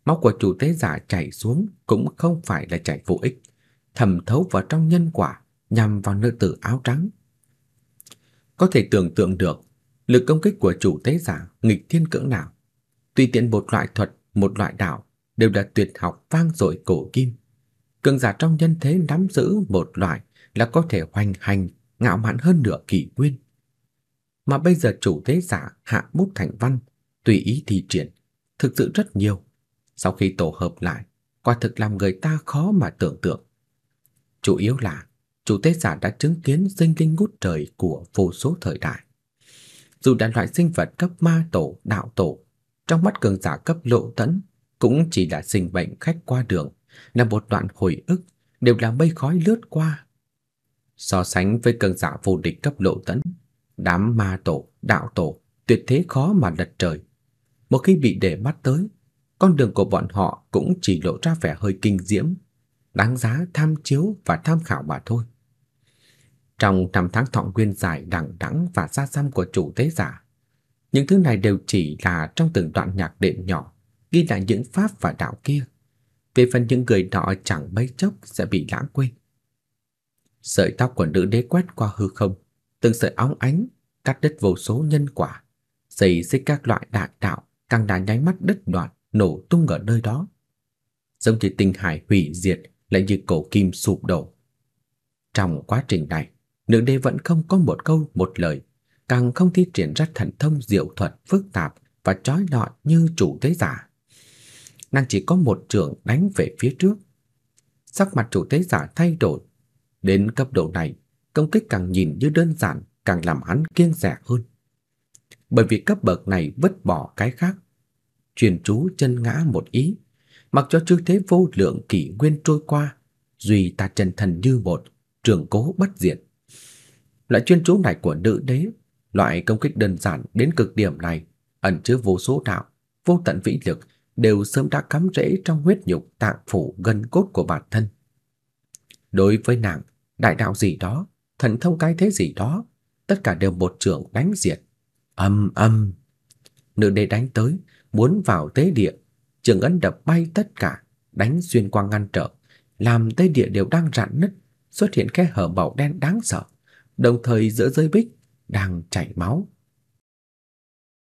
Máu của chủ tế giả chảy xuống cũng không phải là chảy vô ích, thẩm thấu vào trong nhân quả nhằm vào nữ tử áo trắng. Có thể tưởng tượng được lực công kích của chủ tế giả nghịch thiên cỡ nào. Tuy tiện một loại thuật, một loại đạo đều là tuyệt học vang dội cổ kim. Cường giả trong nhân thế nắm giữ một loại là có thể hoành hành ngạo mạn hơn nửa kỳ nguyên. Mà bây giờ chủ thế giả hạ bút thành văn, tùy ý thi triển, thực sự rất nhiều. Sau khi tổ hợp lại, quả thực làm người ta khó mà tưởng tượng. Chủ yếu là chủ thế giả đã chứng kiến sinh linh ngút trời của vô số thời đại. Dù đàn loại sinh vật cấp ma tổ, đạo tổ, trong mắt cường giả cấp lộ tẫn cũng chỉ là sinh bệnh khách qua đường, là một đoạn hồi ức, đều là mây khói lướt qua. So sánh với cường giả vô địch cấp độ tấn, đám ma tổ, đạo tổ tuyệt thế khó mà lật trời. Một khi bị để mắt tới, con đường của bọn họ cũng chỉ lộ ra vẻ hơi kinh diễm, đáng giá tham chiếu và tham khảo mà thôi. Trong năm tháng thọ nguyên dài đằng đẵng và xa xăm của chủ tế giả, những thứ này đều chỉ là trong từng đoạn nhạc đệm nhỏ ghi lại những pháp và đạo kia. Về phần những người đó chẳng mấy chốc sẽ bị lãng quên. Sợi tóc của nữ đế quét qua hư không, từng sợi óng ánh, cắt đứt vô số nhân quả, xây xích các loại đại đạo, càng đá nháy mắt đứt đoạn, nổ tung ở nơi đó. Giống như tinh hải hủy diệt, lại như cổ kim sụp đổ. Trong quá trình này, nữ đế vẫn không có một câu một lời, càng không thi triển ra thần thông diệu thuật phức tạp và trói lọi như chủ thế giả nàng chỉ có một trường đánh về phía trước. Sắc mặt chủ tế giả thay đổi, đến cấp độ này, công kích càng nhìn như đơn giản, càng làm hắn kiêng dè hơn. Bởi vì cấp bậc này vứt bỏ cái khác, truyền chú chân ngã một ý, mặc cho chư thế vô lượng kỷ nguyên trôi qua, duy ta chân thần như một, trường cố bất diệt. Loại chuyên chú này của nữ đế, loại công kích đơn giản đến cực điểm này, ẩn chứa vô số đạo, vô tận vĩ lực đều sớm đã cắm rễ trong huyết nhục tạng phủ gần cốt của bản thân. Đối với nàng, đại đạo gì đó, thần thông cái thế gì đó, tất cả đều một trường đánh diệt. Âm âm. Nữ đế đánh tới, muốn vào tế địa, trường ấn đập bay tất cả, đánh xuyên qua ngăn trở, làm tế địa đều đang rạn nứt, xuất hiện khe hở màu đen đáng sợ, đồng thời giữa giới bích đang chảy máu,